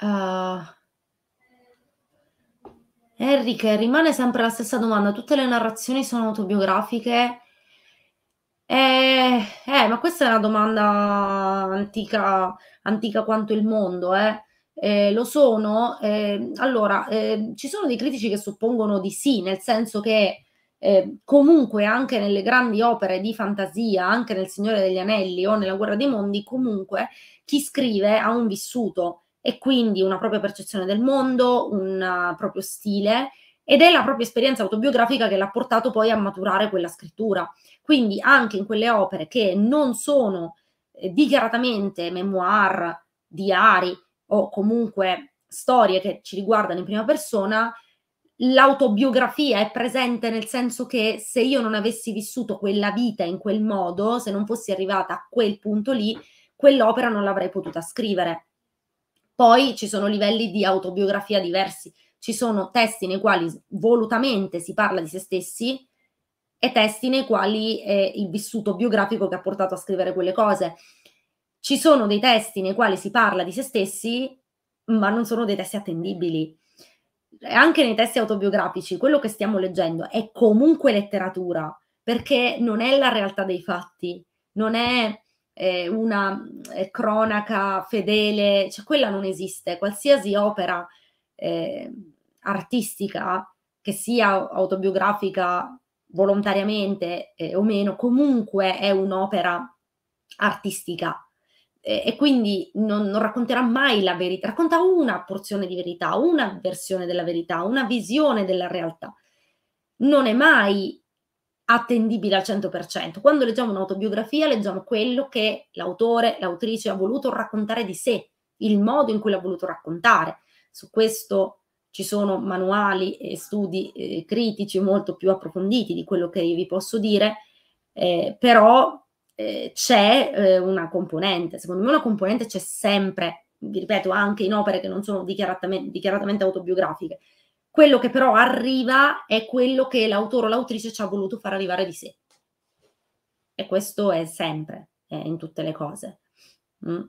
uh, Enrique, rimane sempre la stessa domanda. Tutte le narrazioni sono autobiografiche? Eh, eh, ma questa è una domanda antica, antica quanto il mondo, eh. Eh, lo sono? Eh, allora, eh, ci sono dei critici che suppongono di sì, nel senso che ehm, comunque anche nelle grandi opere di fantasia, anche nel Signore degli Anelli o nella Guerra dei Mondi, comunque chi scrive ha un vissuto e quindi una propria percezione del mondo, un ah, proprio stile ed è la propria esperienza autobiografica che l'ha portato poi a maturare quella scrittura. Quindi anche in quelle opere che non sono eh, dichiaratamente memoir, diari, o comunque storie che ci riguardano in prima persona, l'autobiografia è presente nel senso che se io non avessi vissuto quella vita in quel modo, se non fossi arrivata a quel punto lì, quell'opera non l'avrei potuta scrivere. Poi ci sono livelli di autobiografia diversi, ci sono testi nei quali volutamente si parla di se stessi e testi nei quali è il vissuto biografico che ha portato a scrivere quelle cose. Ci sono dei testi nei quali si parla di se stessi, ma non sono dei testi attendibili. Anche nei testi autobiografici, quello che stiamo leggendo è comunque letteratura, perché non è la realtà dei fatti, non è eh, una eh, cronaca fedele, cioè quella non esiste. Qualsiasi opera eh, artistica, che sia autobiografica volontariamente eh, o meno, comunque è un'opera artistica e quindi non, non, racconterà mai la verità, racconta una porzione di verità, una versione della verità, una visione della realtà. Non è mai attendibile al 100%. Quando leggiamo un'autobiografia leggiamo quello che l'autore, l'autrice ha voluto raccontare di sé, il modo in cui l'ha voluto raccontare. Su questo ci sono manuali e studi eh, critici molto più approfonditi di quello che vi posso dire, eh, però eh, c'è eh, una componente, secondo me una componente c'è sempre, vi ripeto, anche in opere che non sono dichiaratamente, dichiaratamente autobiografiche. Quello che però arriva è quello che l'autore o l'autrice ci ha voluto far arrivare di sé. E questo è sempre, è eh, in tutte le cose. Mm.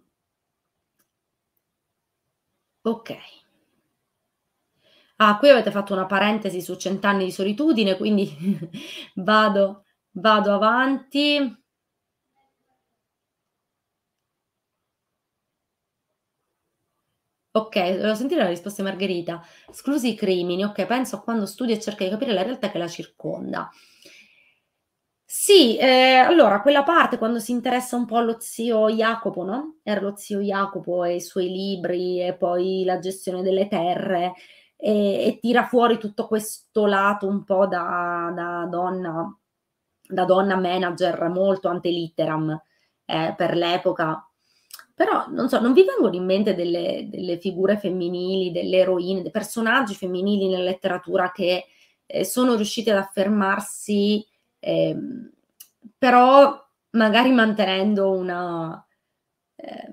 Ok. Ah, qui avete fatto una parentesi su cent'anni di solitudine, quindi vado, vado avanti. Ok, volevo sentire la risposta di Margherita. Esclusi i crimini, ok, penso a quando studio e cerco di capire la realtà che la circonda. Sì, eh, allora, quella parte quando si interessa un po' allo zio Jacopo, no? Era lo zio Jacopo e i suoi libri e poi la gestione delle terre e, e tira fuori tutto questo lato un po' da, da donna, da donna manager molto antelitteram eh, per l'epoca però non so, non vi vengono in mente delle, delle figure femminili, delle eroine, dei personaggi femminili nella letteratura che eh, sono riusciti ad affermarsi, eh, però magari mantenendo una, eh,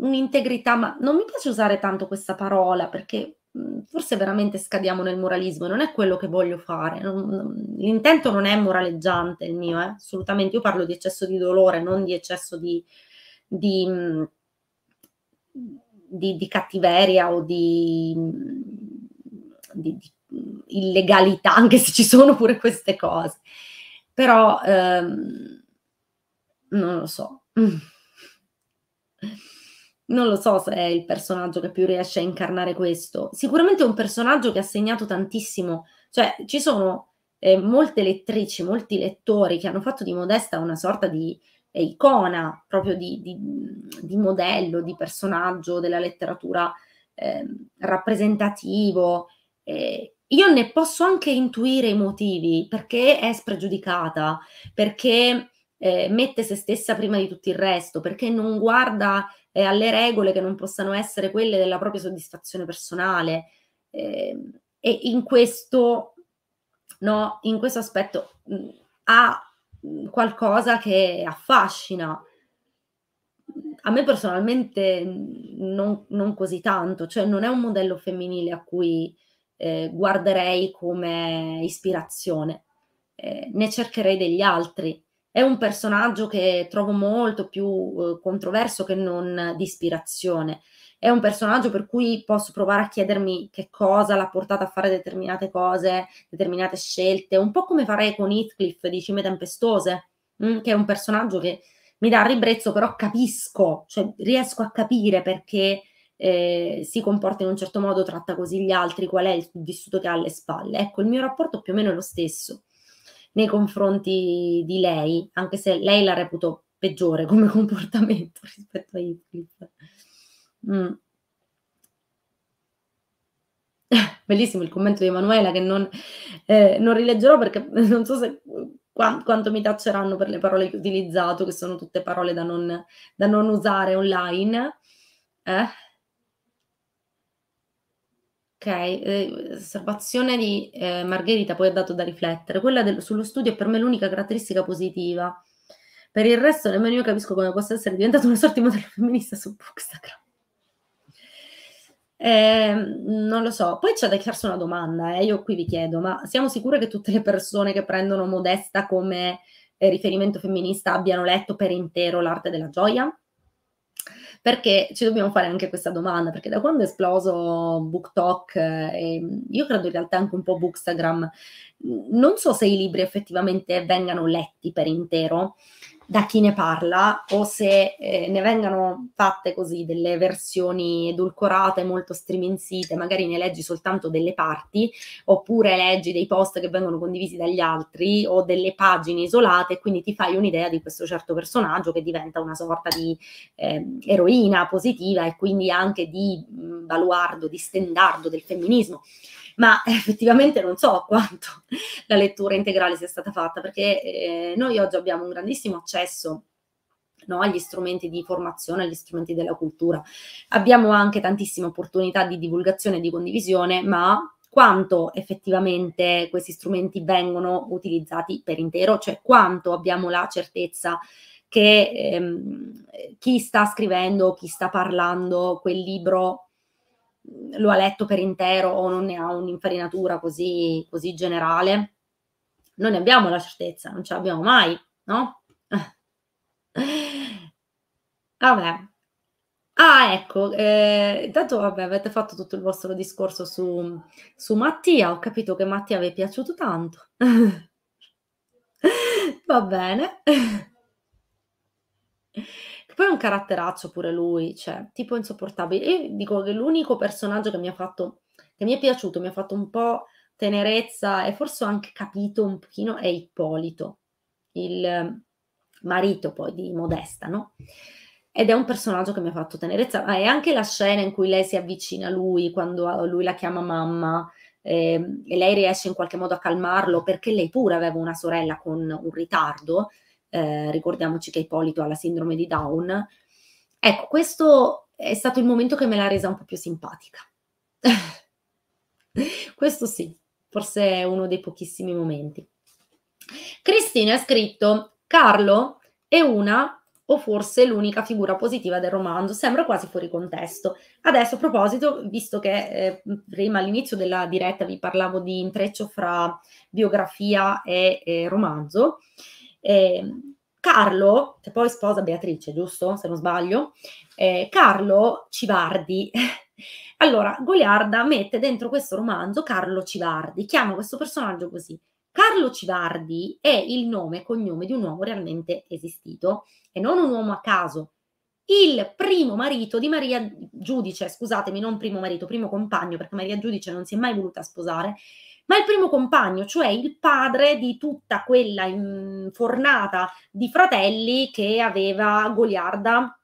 un'integrità, ma non mi piace usare tanto questa parola perché Mm, forse veramente scadiamo nel moralismo, non è quello che voglio fare. Non, l'intento non è moraleggiante il mio, eh? assolutamente. Io parlo di eccesso di dolore, non di eccesso di, di, mm, di, di cattiveria o di, mm, illegalità, anche se ci sono pure queste cose. Però ehm, non lo so. non lo so se è il personaggio che più riesce a incarnare questo. Sicuramente è un personaggio che ha segnato tantissimo, cioè ci sono eh, molte lettrici, molti lettori che hanno fatto di Modesta una sorta di eh, icona, proprio di, di, di, modello, di personaggio della letteratura ehm, eh, rappresentativo. io ne posso anche intuire i motivi, perché è spregiudicata, perché eh, mette se stessa prima di tutto il resto, perché non guarda eh, alle regole che non possano essere quelle della propria soddisfazione personale. Eh, e in questo, no, in questo aspetto mh, mm, ha mm, qualcosa che affascina. A me personalmente mm, non, non, così tanto, cioè non è un modello femminile a cui eh, guarderei come ispirazione, eh, ne cercherei degli altri. È un personaggio che trovo molto più eh, controverso che non di ispirazione. È un personaggio per cui posso provare a chiedermi che cosa l'ha portata a fare determinate cose, determinate scelte, un po' come farei con Heathcliff di Cime Tempestose, mh, mm, che è un personaggio che mi dà ribrezzo, però capisco, cioè riesco a capire perché eh, si comporta in un certo modo, tratta così gli altri, qual è il vissuto che ha alle spalle. Ecco, il mio rapporto più o meno è lo stesso nei confronti di lei, anche se lei la reputo peggiore come comportamento rispetto a Heathcliff. Mm. Bellissimo il commento di Emanuela che non, eh, non rileggerò perché non so se quanto mi tacceranno per le parole che ho utilizzato, che sono tutte parole da non, da non usare online. Eh? eh, osservazione di eh, Margherita poi ha dato da riflettere. Quella del, sullo studio è per me l'unica caratteristica positiva. Per il resto nemmeno io capisco come possa essere diventata una sorta di modello femminista su Bookstagram. Eh, non lo so, poi c'è da chiarsi una domanda, eh. io qui vi chiedo, ma siamo sicure che tutte le persone che prendono Modesta come eh, riferimento femminista abbiano letto per intero l'arte della gioia? perché ci dobbiamo fare anche questa domanda, perché da quando è esploso BookTok eh, e mm, io credo in realtà anche un po' Bookstagram, mm, non so se i libri effettivamente vengano letti per intero, da chi ne parla o se eh, ne vengano fatte così delle versioni edulcorate, molto striminzite, magari ne leggi soltanto delle parti, oppure leggi dei post che vengono condivisi dagli altri o delle pagine isolate e quindi ti fai un'idea di questo certo personaggio che diventa una sorta di eh, eroina positiva e quindi anche di mh, mm, baluardo, di stendardo del femminismo ma effettivamente non so quanto la lettura integrale sia stata fatta, perché eh, noi oggi abbiamo un grandissimo accesso no, agli strumenti di formazione, agli strumenti della cultura. Abbiamo anche tantissime opportunità di divulgazione e di condivisione, ma quanto effettivamente questi strumenti vengono utilizzati per intero, cioè quanto abbiamo la certezza che ehm, chi sta scrivendo, chi sta parlando quel libro lo ha letto per intero o non ne ha un'infarinatura così, così generale, non ne abbiamo la certezza, non ce l'abbiamo mai, no? Vabbè. Ah, ecco, eh, intanto vabbè, avete fatto tutto il vostro discorso su, su Mattia, ho capito che Mattia vi è piaciuto tanto. Va bene. Poi è un caratterazzo pure lui, cioè, tipo insopportabile. Io dico che l'unico personaggio che mi ha fatto, che mi è piaciuto, mi ha fatto un po' tenerezza e forse ho anche capito un pochino, è Ippolito, il ehm, marito poi di Modesta, no? Ed è un personaggio che mi ha fatto tenerezza. Ma ah, è anche la scena in cui lei si avvicina a lui, quando ah, lui la chiama mamma, eh, e lei riesce in qualche modo a calmarlo, perché lei pure aveva una sorella con un ritardo, eh, ricordiamoci che Ippolito ha la sindrome di Down. Ecco, questo è stato il momento che me l'ha resa un po' più simpatica. questo sì, forse è uno dei pochissimi momenti. Cristina ha scritto, Carlo è una o forse l'unica figura positiva del romanzo, sembra quasi fuori contesto. Adesso a proposito, visto che eh, prima all'inizio della diretta vi parlavo di intreccio fra biografia e eh, romanzo, eh, Carlo, che poi sposa Beatrice, giusto? Se non sbaglio, eh, Carlo Civardi. allora, Goliarda mette dentro questo romanzo Carlo Civardi, chiama questo personaggio così. Carlo Civardi è il nome e cognome di un uomo realmente esistito e non un uomo a caso, il primo marito di Maria Giudice, scusatemi, non primo marito, primo compagno, perché Maria Giudice non si è mai voluta sposare, ma il primo compagno, cioè il padre di tutta quella fornata di fratelli che aveva Goliarda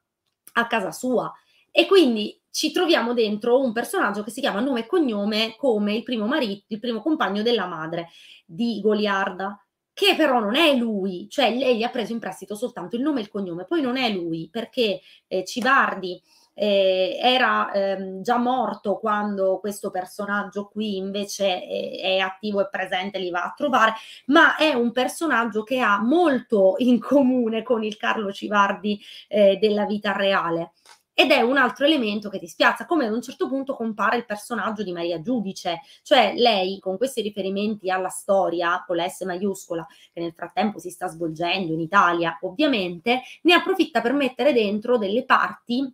a casa sua. E quindi ci troviamo dentro un personaggio che si chiama nome e cognome come il primo marito, il primo compagno della madre di Goliarda, che però non è lui, cioè lei gli ha preso in prestito soltanto il nome e il cognome, poi non è lui perché eh, Cibardi eh, era ehm, già morto quando questo personaggio qui invece eh, è attivo e presente, li va a trovare, ma è un personaggio che ha molto in comune con il Carlo Civardi eh, della vita reale. Ed è un altro elemento che ti spiazza, come ad un certo punto compare il personaggio di Maria Giudice, cioè lei con questi riferimenti alla storia con la S maiuscola, che nel frattempo si sta svolgendo in Italia, ovviamente, ne approfitta per mettere dentro delle parti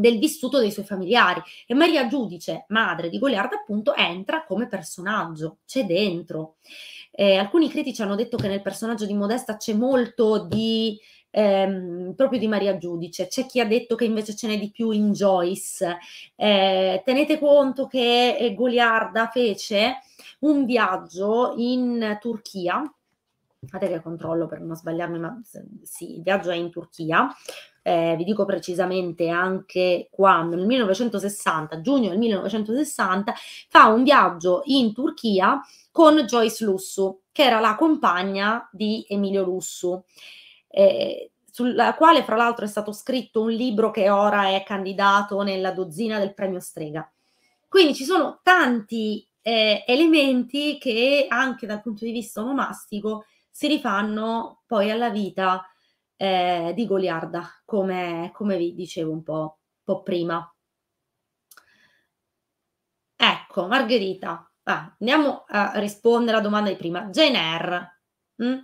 del vissuto dei suoi familiari e Maria Giudice, madre di Goliarda appunto, entra come personaggio, c'è dentro. Eh, alcuni critici hanno detto che nel personaggio di Modesta c'è molto di ehm, proprio di Maria Giudice, c'è chi ha detto che invece ce n'è di più in Joyce. Eh, tenete conto che eh, Goliarda fece un viaggio in Turchia fate che controllo per non sbagliarmi, ma sì, il viaggio è in Turchia. Eh, vi dico precisamente anche quando, nel 1960, giugno del 1960, fa un viaggio in Turchia con Joyce Lussu, che era la compagna di Emilio Lussu. Eh, sulla quale fra l'altro è stato scritto un libro che ora è candidato nella dozzina del premio Strega. Quindi ci sono tanti eh, elementi che anche dal punto di vista onomastico si rifanno poi alla vita eh, di Goliarda, come, come, vi dicevo un po', un po prima. Ecco, Margherita, ah, andiamo a rispondere alla domanda di prima. Jenner, mm?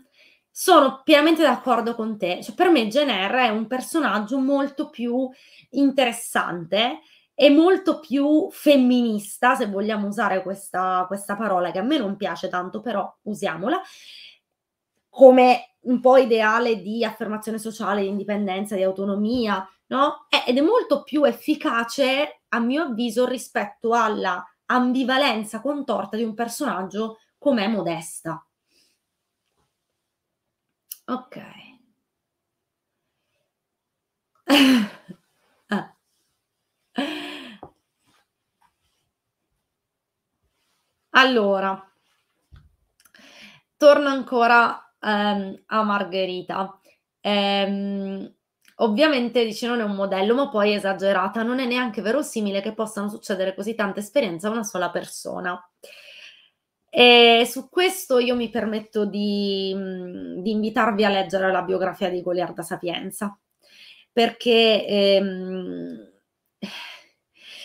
sono pienamente d'accordo con te, cioè, per me Jenner è un personaggio molto più interessante e molto più femminista, se vogliamo usare questa, questa, parola che a me non piace tanto, però usiamola, come un po' ideale di affermazione sociale, di indipendenza, di autonomia, no? Eh, ed è molto più efficace, a mio avviso, rispetto alla ambivalenza contorta di un personaggio come modesta. Ok. Ah. Allora, torno ancora ehm, a Margherita. Ehm, ovviamente dice non è un modello, ma poi esagerata, non è neanche verosimile che possano succedere così tante esperienze a una sola persona. E su questo io mi permetto di, di invitarvi a leggere la biografia di Goliarda Sapienza, perché, ehm,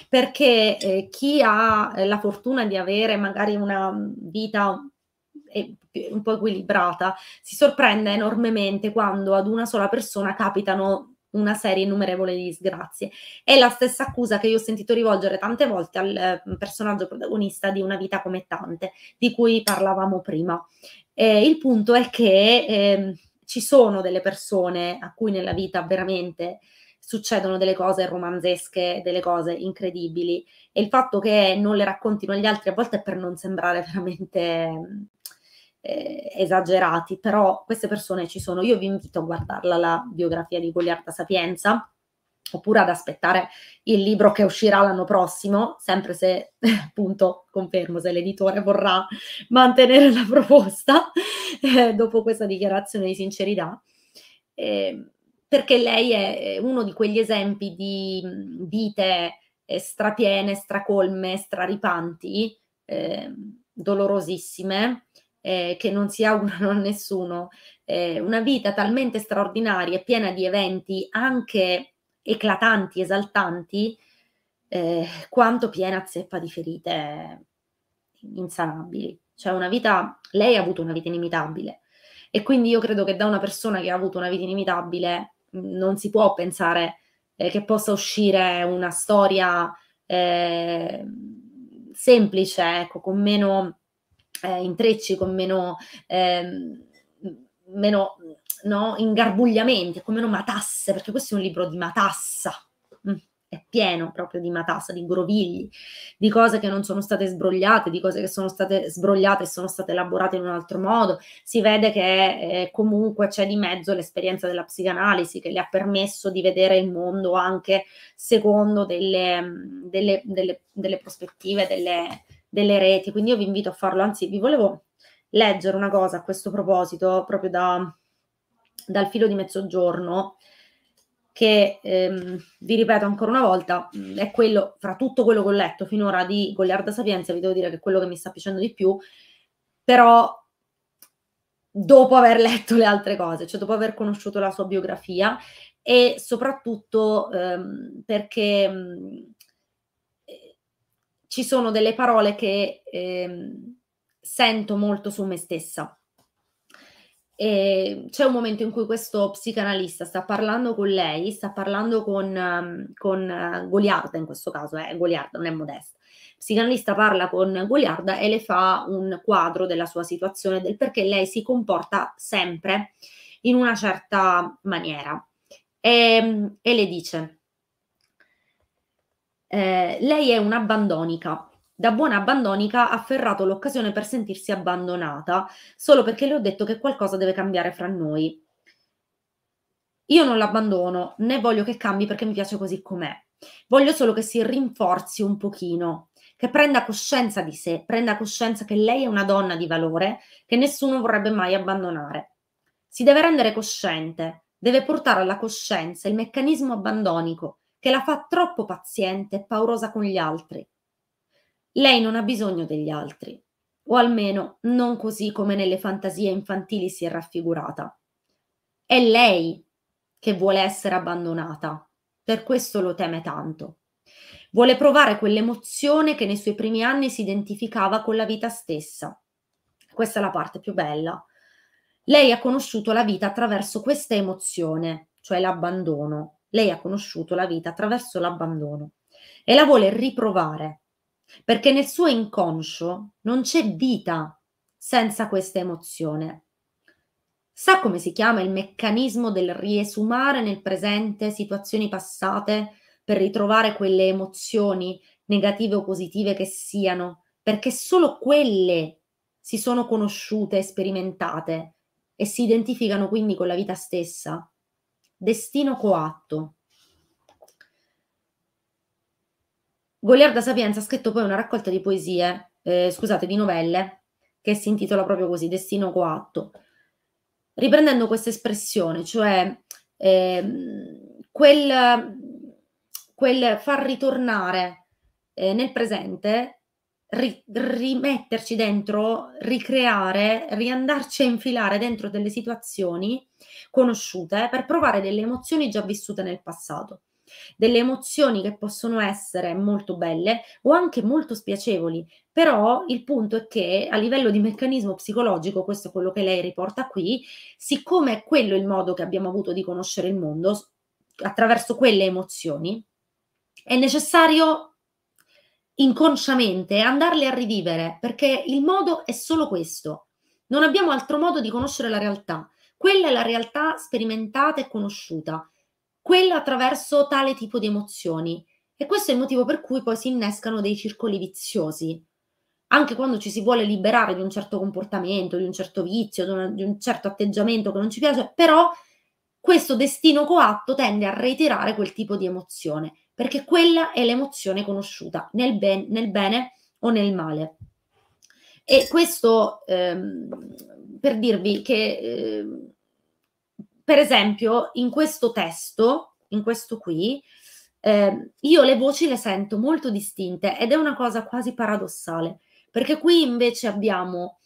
perché eh, chi ha la fortuna di avere magari una vita un po' equilibrata, si sorprende enormemente quando ad una sola persona capitano una serie innumerevole di disgrazie. È la stessa accusa che io ho sentito rivolgere tante volte al eh, personaggio protagonista di Una vita come tante, di cui parlavamo prima. Eh, il punto è che eh, ci sono delle persone a cui nella vita veramente succedono delle cose romanzesche, delle cose incredibili e il fatto che non le raccontino agli altri a volte è per non sembrare veramente mm, eh, esagerati, però queste persone ci sono. Io vi invito a guardarla la biografia di Goliarda Sapienza, oppure ad aspettare il libro che uscirà l'anno prossimo, sempre se, appunto, confermo, se l'editore vorrà mantenere la proposta eh, dopo questa dichiarazione di sincerità, eh, perché lei è uno di quegli esempi di vite eh, strapiene, stracolme, straripanti, ehm, dolorosissime, eh, che non si augurano a nessuno, eh, una vita talmente straordinaria e piena di eventi anche eclatanti, esaltanti, eh, quanto piena zeppa di ferite insanabili. Cioè una vita, lei ha avuto una vita inimitabile e quindi io credo che da una persona che ha avuto una vita inimitabile mm, non si può pensare eh, che possa uscire una storia eh, semplice, ecco, con meno eh, intrecci, con meno, ehm, meno no, ingarbugliamenti, con meno matasse, perché questo è un libro di matassa. Mm, è pieno proprio di matassa, di grovigli, di cose che non sono state sbrogliate, di cose che sono state sbrogliate e sono state elaborate in un altro modo. Si vede che eh, comunque c'è di mezzo l'esperienza della psicanalisi che le ha permesso di vedere il mondo anche secondo delle, mm, delle, delle, delle prospettive, delle, delle reti, quindi io vi invito a farlo, anzi vi volevo leggere una cosa a questo proposito, proprio da, dal filo di mezzogiorno, che ehm, vi ripeto ancora una volta, mm, è quello, fra tutto quello che ho letto finora di Goliarda Sapienza, vi devo dire che è quello che mi sta piacendo di più, però dopo aver letto le altre cose, cioè dopo aver conosciuto la sua biografia e soprattutto ehm, perché... Mh, mm, ci sono delle parole che eh, sento molto su me stessa. E c'è un momento in cui questo psicanalista sta parlando con lei, sta parlando con, ehm, con eh, Goliarda, in questo caso è eh, Goliarda, non è modesta. Il psicanalista parla con Goliarda e le fa un quadro della sua situazione, del perché lei si comporta sempre in una certa maniera. e, ehm, e le dice, eh, lei è un'abbandonica. Da buona abbandonica ha afferrato l'occasione per sentirsi abbandonata, solo perché le ho detto che qualcosa deve cambiare fra noi. Io non l'abbandono, né voglio che cambi perché mi piace così com'è. Voglio solo che si rinforzi un pochino, che prenda coscienza di sé, prenda coscienza che lei è una donna di valore che nessuno vorrebbe mai abbandonare. Si deve rendere cosciente, deve portare alla coscienza il meccanismo abbandonico che la fa troppo paziente e paurosa con gli altri. Lei non ha bisogno degli altri, o almeno non così come nelle fantasie infantili si è raffigurata. È lei che vuole essere abbandonata, per questo lo teme tanto. Vuole provare quell'emozione che nei suoi primi anni si identificava con la vita stessa. Questa è la parte più bella. Lei ha conosciuto la vita attraverso questa emozione, cioè l'abbandono, lei ha conosciuto la vita attraverso l'abbandono e la vuole riprovare, perché nel suo inconscio non c'è vita senza questa emozione. Sa come si chiama il meccanismo del riesumare nel presente situazioni passate per ritrovare quelle emozioni negative o positive che siano, perché solo quelle si sono conosciute, sperimentate e si identificano quindi con la vita stessa. Destino coatto. Goliarda Sapienza ha scritto poi una raccolta di poesie, eh, scusate, di novelle, che si intitola proprio così, Destino coatto. Riprendendo questa espressione, cioè eh, quel, quel far ritornare eh, nel presente ri- rimetterci dentro, ricreare, riandarci a infilare dentro delle situazioni conosciute per provare delle emozioni già vissute nel passato delle emozioni che possono essere molto belle o anche molto spiacevoli, però il punto è che a livello di meccanismo psicologico, questo è quello che lei riporta qui, siccome è quello il modo che abbiamo avuto di conoscere il mondo attraverso quelle emozioni, è necessario inconsciamente e andarle a rivivere, perché il modo è solo questo. Non abbiamo altro modo di conoscere la realtà. Quella è la realtà sperimentata e conosciuta, quella attraverso tale tipo di emozioni. E questo è il motivo per cui poi si innescano dei circoli viziosi. Anche quando ci si vuole liberare di un certo comportamento, di un certo vizio, di, una, di un certo atteggiamento che non ci piace, però questo destino coatto tende a reiterare quel tipo di emozione perché quella è l'emozione conosciuta nel, ben, nel bene o nel male. E questo ehm, per dirvi che, eh, per esempio, in questo testo, in questo qui, eh, io le voci le sento molto distinte ed è una cosa quasi paradossale, perché qui invece abbiamo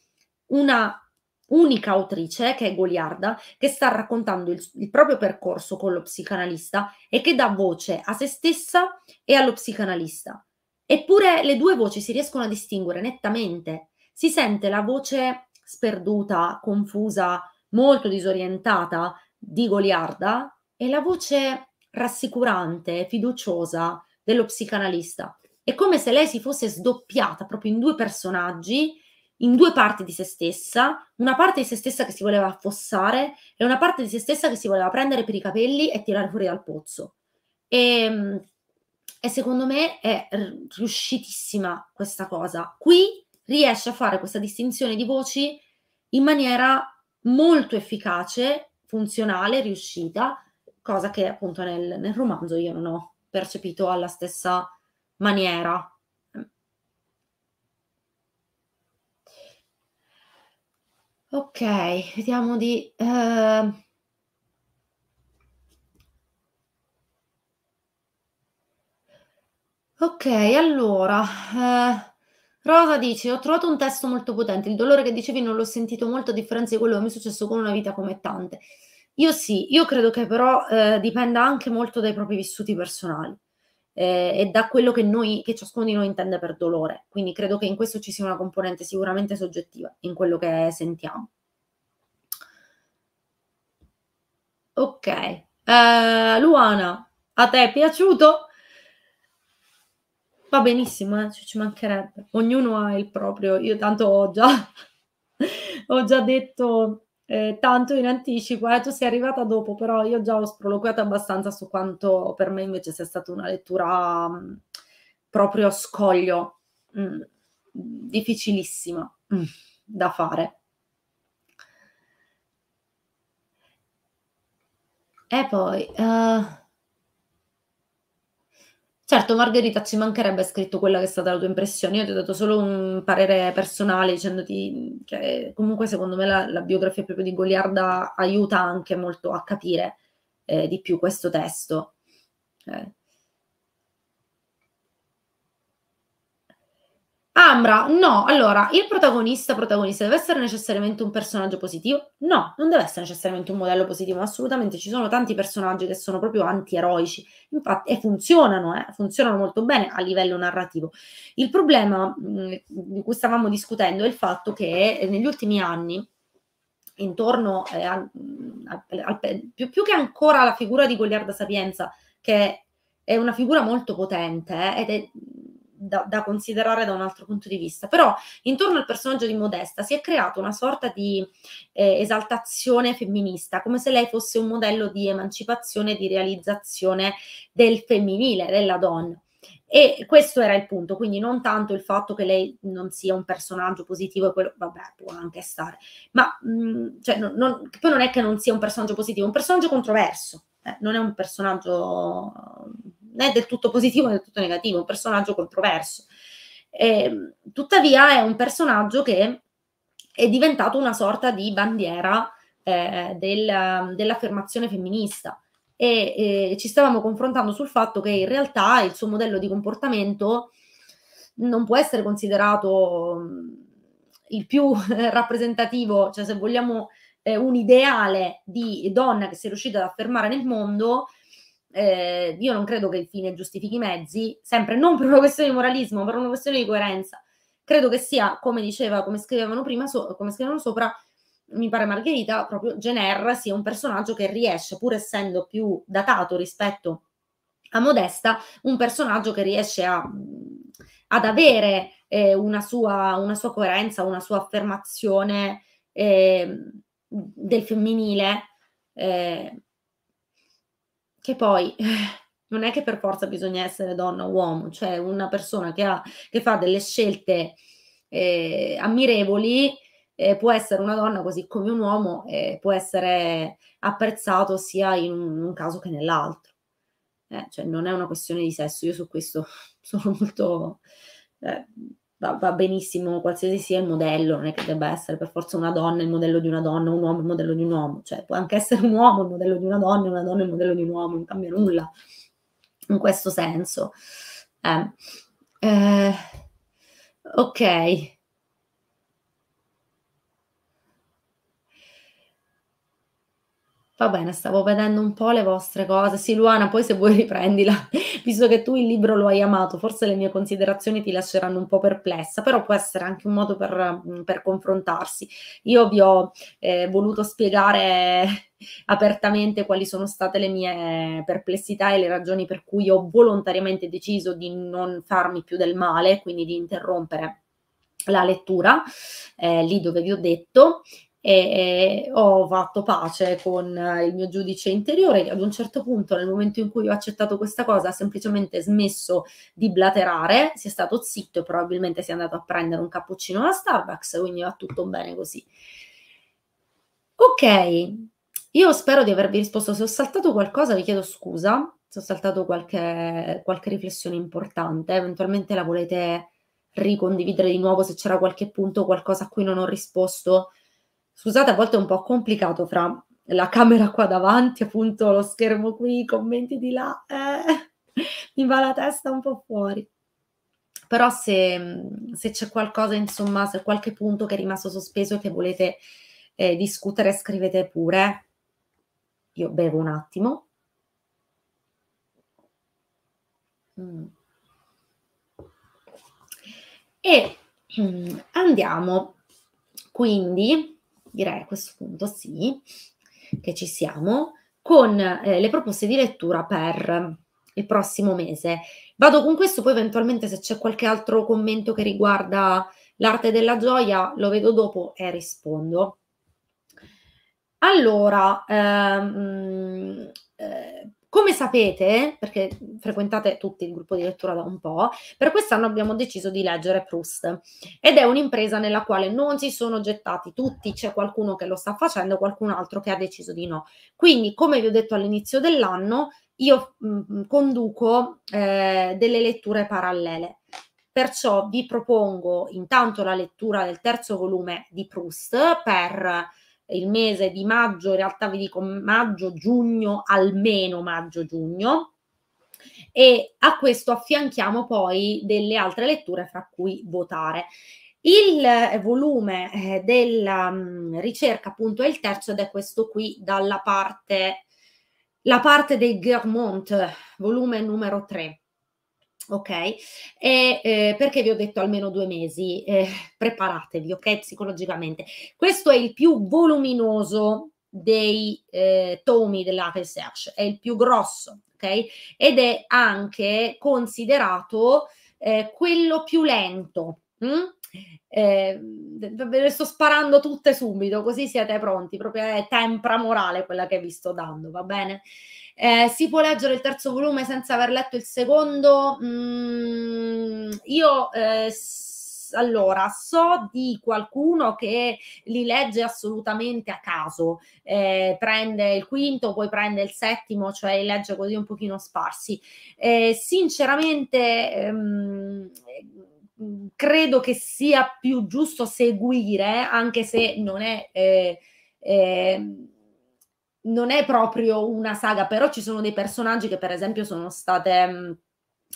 una unica autrice, eh, che è Goliarda, che sta raccontando il, il, proprio percorso con lo psicanalista e che dà voce a se stessa e allo psicanalista. Eppure le due voci si riescono a distinguere nettamente. Si sente la voce sperduta, confusa, molto disorientata di Goliarda e la voce rassicurante, fiduciosa dello psicanalista. È come se lei si fosse sdoppiata proprio in due personaggi in due parti di se stessa, una parte di se stessa che si voleva affossare e una parte di se stessa che si voleva prendere per i capelli e tirare fuori dal pozzo. E, ehm, e secondo me è riuscitissima questa cosa. Qui riesce a fare questa distinzione di voci in maniera molto efficace, funzionale, riuscita, cosa che appunto nel, nel romanzo io non ho percepito alla stessa maniera. Ok, vediamo di... Uh... Ok, allora, eh, Rosa dice, ho trovato un testo molto potente, il dolore che dicevi non l'ho sentito molto a differenza di quello che mi è successo con una vita come tante. Io sì, io credo che però eh, dipenda anche molto dai propri vissuti personali eh, e da quello che, noi, che ciascuno di noi intende per dolore. Quindi credo che in questo ci sia una componente sicuramente soggettiva in quello che sentiamo. Ok, eh, Luana, a te è piaciuto? Va benissimo, eh? ci, ci mancherebbe. Ognuno ha il proprio. Io tanto ho già, ho già detto eh, tanto in anticipo, eh, tu sei arrivata dopo, però io già ho sproloquiato abbastanza su quanto per me invece sia stata una lettura mh, mm, proprio a scoglio, mh, mm, difficilissima mh, mm, da fare. E poi... Uh... Certo, Margherita, ci mancherebbe scritto quella che è stata la tua impressione. Io ti ho dato solo un parere personale dicendoti che comunque secondo me la, la biografia proprio di Goliarda aiuta anche molto a capire eh, di più questo testo. Eh. Ambra, no, allora, il protagonista, protagonista deve essere necessariamente un personaggio positivo? No, non deve essere necessariamente un modello positivo, assolutamente ci sono tanti personaggi che sono proprio antieroici, infatti, e funzionano, eh, funzionano molto bene a livello narrativo. Il problema mh, mm, di cui stavamo discutendo è il fatto che eh, negli ultimi anni intorno eh, mm, al, al, più, più, che ancora alla figura di Goliarda Sapienza, che è una figura molto potente eh, ed è da, da considerare da un altro punto di vista. Però intorno al personaggio di Modesta si è creata una sorta di eh, esaltazione femminista, come se lei fosse un modello di emancipazione, di realizzazione del femminile, della donna. E questo era il punto, quindi non tanto il fatto che lei non sia un personaggio positivo, quello, vabbè, può anche stare, ma mh, mm, cioè, non, non, poi non è che non sia un personaggio positivo, è un personaggio controverso, eh, non è un personaggio né del tutto positivo né del tutto negativo, un personaggio controverso. E, ehm, tuttavia è un personaggio che è diventato una sorta di bandiera eh, del, dell'affermazione femminista e eh, ci stavamo confrontando sul fatto che in realtà il suo modello di comportamento non può essere considerato mm, il più rappresentativo, cioè se vogliamo eh, un ideale di donna che si è riuscita ad affermare nel mondo, eh, io non credo che il fine giustifichi i mezzi, sempre non per una questione di moralismo, ma per una questione di coerenza. Credo che sia, come diceva, come scrivevano prima, so, come scrivevano sopra, mi pare Margherita, proprio Jenner sia un personaggio che riesce, pur essendo più datato rispetto a Modesta, un personaggio che riesce a, ad avere eh, una, sua, una, sua, coerenza, una sua affermazione eh, del femminile. Eh, che poi eh, non è che per forza bisogna essere donna o uomo, cioè una persona che, ha, che fa delle scelte eh, ammirevoli eh, può essere una donna così come un uomo e può essere apprezzato sia in un, in un caso che nell'altro. Eh, cioè non è una questione di sesso, io su questo sono molto eh, va, va, benissimo qualsiasi sia il modello, non è che debba essere per forza una donna il modello di una donna, un uomo il modello di un uomo, cioè può anche essere un uomo il modello di una donna, una donna il modello di un uomo, non cambia nulla in questo senso. Eh, eh, ok. Va bene, stavo vedendo un po' le vostre cose. Sì, Luana, poi se vuoi riprendila, visto che tu il libro lo hai amato, forse le mie considerazioni ti lasceranno un po' perplessa, però può essere anche un modo per, mm, per confrontarsi. Io vi ho eh, voluto spiegare apertamente quali sono state le mie perplessità e le ragioni per cui ho volontariamente deciso di non farmi più del male, quindi di interrompere la lettura, eh, lì dove vi ho detto, e, e ho fatto pace con eh, il mio giudice interiore ad un certo punto nel momento in cui ho accettato questa cosa ha semplicemente smesso di blaterare, si è stato zitto e probabilmente si è andato a prendere un cappuccino alla Starbucks, quindi va tutto bene così. Ok, io spero di avervi risposto, se ho saltato qualcosa vi chiedo scusa, se ho saltato qualche, qualche riflessione importante, eventualmente la volete ricondividere di nuovo se c'era qualche punto, qualcosa a cui non ho risposto scusate, a volte è un po' complicato fra la camera qua davanti, appunto lo schermo qui, i commenti di là, eh, mi va la testa un po' fuori. Però se, se c'è qualcosa, insomma, se qualche punto che è rimasto sospeso e che volete eh, discutere, scrivete pure. Io bevo un attimo. Mm. E mm, andiamo quindi direi a questo punto sì, che ci siamo, con eh, le proposte di lettura per il prossimo mese. Vado con questo, poi eventualmente se c'è qualche altro commento che riguarda l'arte della gioia, lo vedo dopo e rispondo. Allora, ehm, eh, come sapete, perché frequentate tutti il gruppo di lettura da un po', per quest'anno abbiamo deciso di leggere Proust ed è un'impresa nella quale non si sono gettati tutti, c'è qualcuno che lo sta facendo, qualcun altro che ha deciso di no. Quindi, come vi ho detto all'inizio dell'anno, io mh, mm, mm, conduco eh, delle letture parallele. Perciò vi propongo intanto la lettura del terzo volume di Proust per il mese di maggio, in realtà vi dico maggio-giugno, almeno maggio-giugno, e a questo affianchiamo poi delle altre letture fra cui votare. Il eh, volume eh, della mm, ricerca appunto è il terzo ed è questo qui dalla parte, la parte dei Guermont, volume numero 3. Ok? E, eh, perché vi ho detto almeno due mesi, eh, preparatevi, ok? Psicologicamente. Questo è il più voluminoso dei eh, tomi della research, è il più grosso, ok? Ed è anche considerato eh, quello più lento. Mh? Hm? Eh, le sto sparando tutte subito, così siete pronti. Proprio è tempra morale quella che vi sto dando, va bene? Eh, si può leggere il terzo volume senza aver letto il secondo? Mm, io eh, allora, so di qualcuno che li legge assolutamente a caso, eh, prende il quinto, poi prende il settimo, cioè li legge così un pochino sparsi. Eh, sinceramente, ehm, Mm, credo che sia più giusto seguire, anche se non è, eh, eh, non è proprio una saga, però ci sono dei personaggi che per esempio sono state, mm,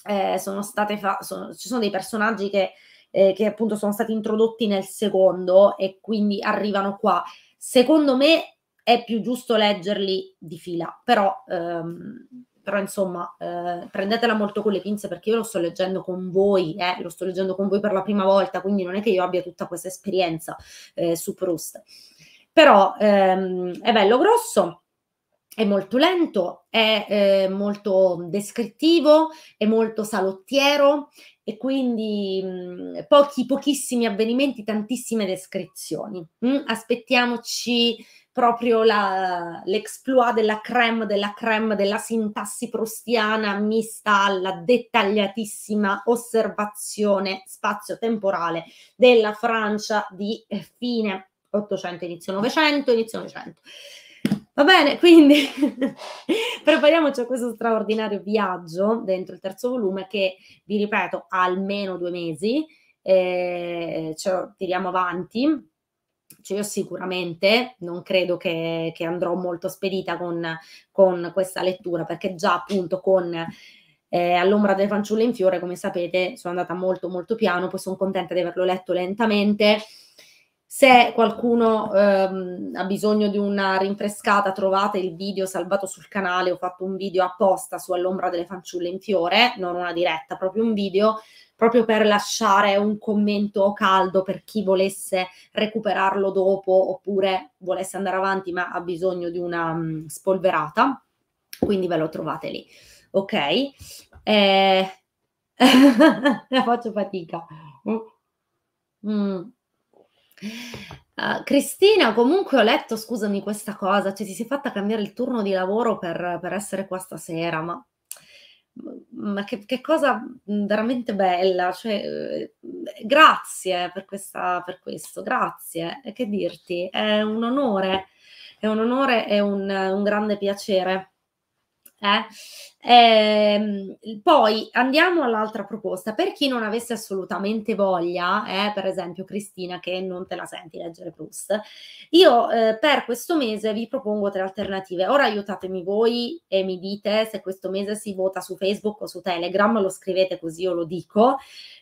eh, sono state fa- sono, ci sono dei personaggi che, eh, che appunto sono stati introdotti nel secondo e quindi arrivano qua. Secondo me è più giusto leggerli di fila, però... Ehm, però insomma eh, prendetela molto con le pinze perché io lo sto leggendo con voi, eh, lo sto leggendo con voi per la prima volta, quindi non è che io abbia tutta questa esperienza eh, su Proust. Però ehm, è bello grosso, è molto lento, è eh, molto descrittivo, è molto salottiero e quindi mh, mm, pochi, pochissimi avvenimenti, tantissime descrizioni. Mm? Aspettiamoci proprio la, l'exploit della creme, della creme, della sintassi prustiana mista alla dettagliatissima osservazione spazio-temporale della Francia di eh, fine 800, inizio 900, inizio 900. Va bene, quindi prepariamoci a questo straordinario viaggio dentro il terzo volume che, vi ripeto, ha almeno due mesi, eh, ce lo tiriamo avanti cioè io sicuramente non credo che, che andrò molto spedita con, con, questa lettura, perché già appunto con eh, All'ombra delle fanciulle in fiore, come sapete, sono andata molto molto piano, poi sono contenta di averlo letto lentamente. Se qualcuno ehm, ha bisogno di una rinfrescata, trovate il video salvato sul canale. Ho fatto un video apposta su All'ombra delle fanciulle in fiore, non una diretta, proprio un video proprio per lasciare un commento caldo per chi volesse recuperarlo dopo oppure volesse andare avanti ma ha bisogno di una um, spolverata. Quindi ve lo trovate lì. Ok? Eh... faccio fatica. Mm. Uh, Cristina, comunque ho letto, scusami questa cosa, cioè ti sei fatta cambiare il turno di lavoro per, per essere qua stasera, ma ma che, che, cosa veramente bella, cioè, eh, grazie per, questa, per questo, grazie, che dirti, è un onore, è un onore e un, un grande piacere. Eh? Eh, poi andiamo all'altra proposta. Per chi non avesse assolutamente voglia, eh, per esempio Cristina che non te la senti leggere Proust, io eh, per questo mese vi propongo tre alternative. Ora aiutatemi voi e mi dite se questo mese si vota su Facebook o su Telegram, lo scrivete così io lo dico.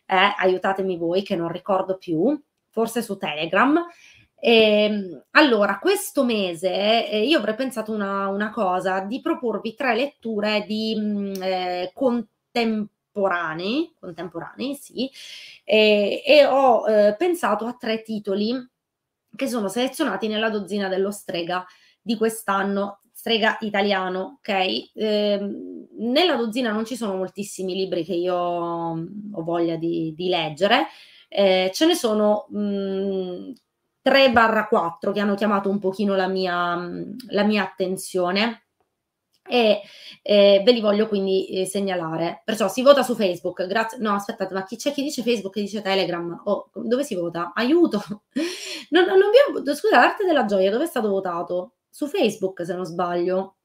Eh, aiutatemi voi che non ricordo più, forse su Telegram. E, ehm, allora, questo mese eh, io avrei pensato una, una, cosa, di proporvi tre letture di mh, mm, eh, contemporanei, contemporanei, sì, e, eh, e ho eh, pensato a tre titoli che sono selezionati nella dozzina dello strega di quest'anno strega italiano, ok? Eh, nella dozzina non ci sono moltissimi libri che io mm, ho voglia di, di leggere, eh, ce ne sono mh, mm, 3-4 che hanno chiamato un pochino la mia, mm, la mia attenzione e eh, ve li voglio quindi eh, segnalare. Perciò si vota su Facebook, grazie. No, aspettate, ma chi c'è chi dice Facebook chi dice Telegram? Oh, dove si vota? Aiuto! non, non, non Scusa, l'arte della gioia, dove è stato votato? Su Facebook, se non sbaglio.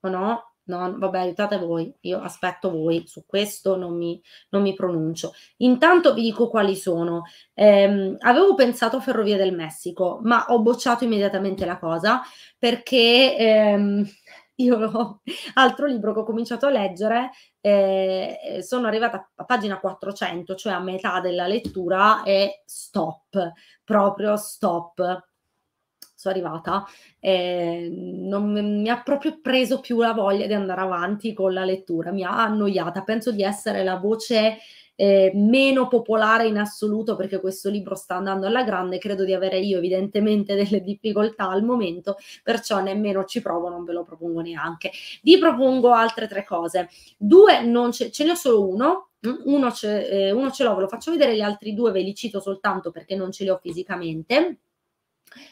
O no? No, vabbè, aiutate voi, io aspetto voi, su questo non mi, non mi pronuncio. Intanto vi dico quali sono. Ehm, avevo pensato a Ferrovie del Messico, ma ho bocciato immediatamente la cosa perché ehm, io l'ho, altro libro che ho cominciato a leggere, eh, sono arrivata a pagina 400, cioè a metà della lettura e stop, proprio stop sono arrivata, eh, non mi ha proprio preso più la voglia di andare avanti con la lettura, mi ha annoiata, penso di essere la voce eh, meno popolare in assoluto perché questo libro sta andando alla grande, credo di avere io evidentemente delle difficoltà al momento, perciò nemmeno ci provo, non ve lo propongo neanche. Vi propongo altre tre cose, due non ce, ce ne ho solo uno. Uno ce, eh, uno ce l'ho, ve lo faccio vedere, gli altri due ve li cito soltanto perché non ce li ho fisicamente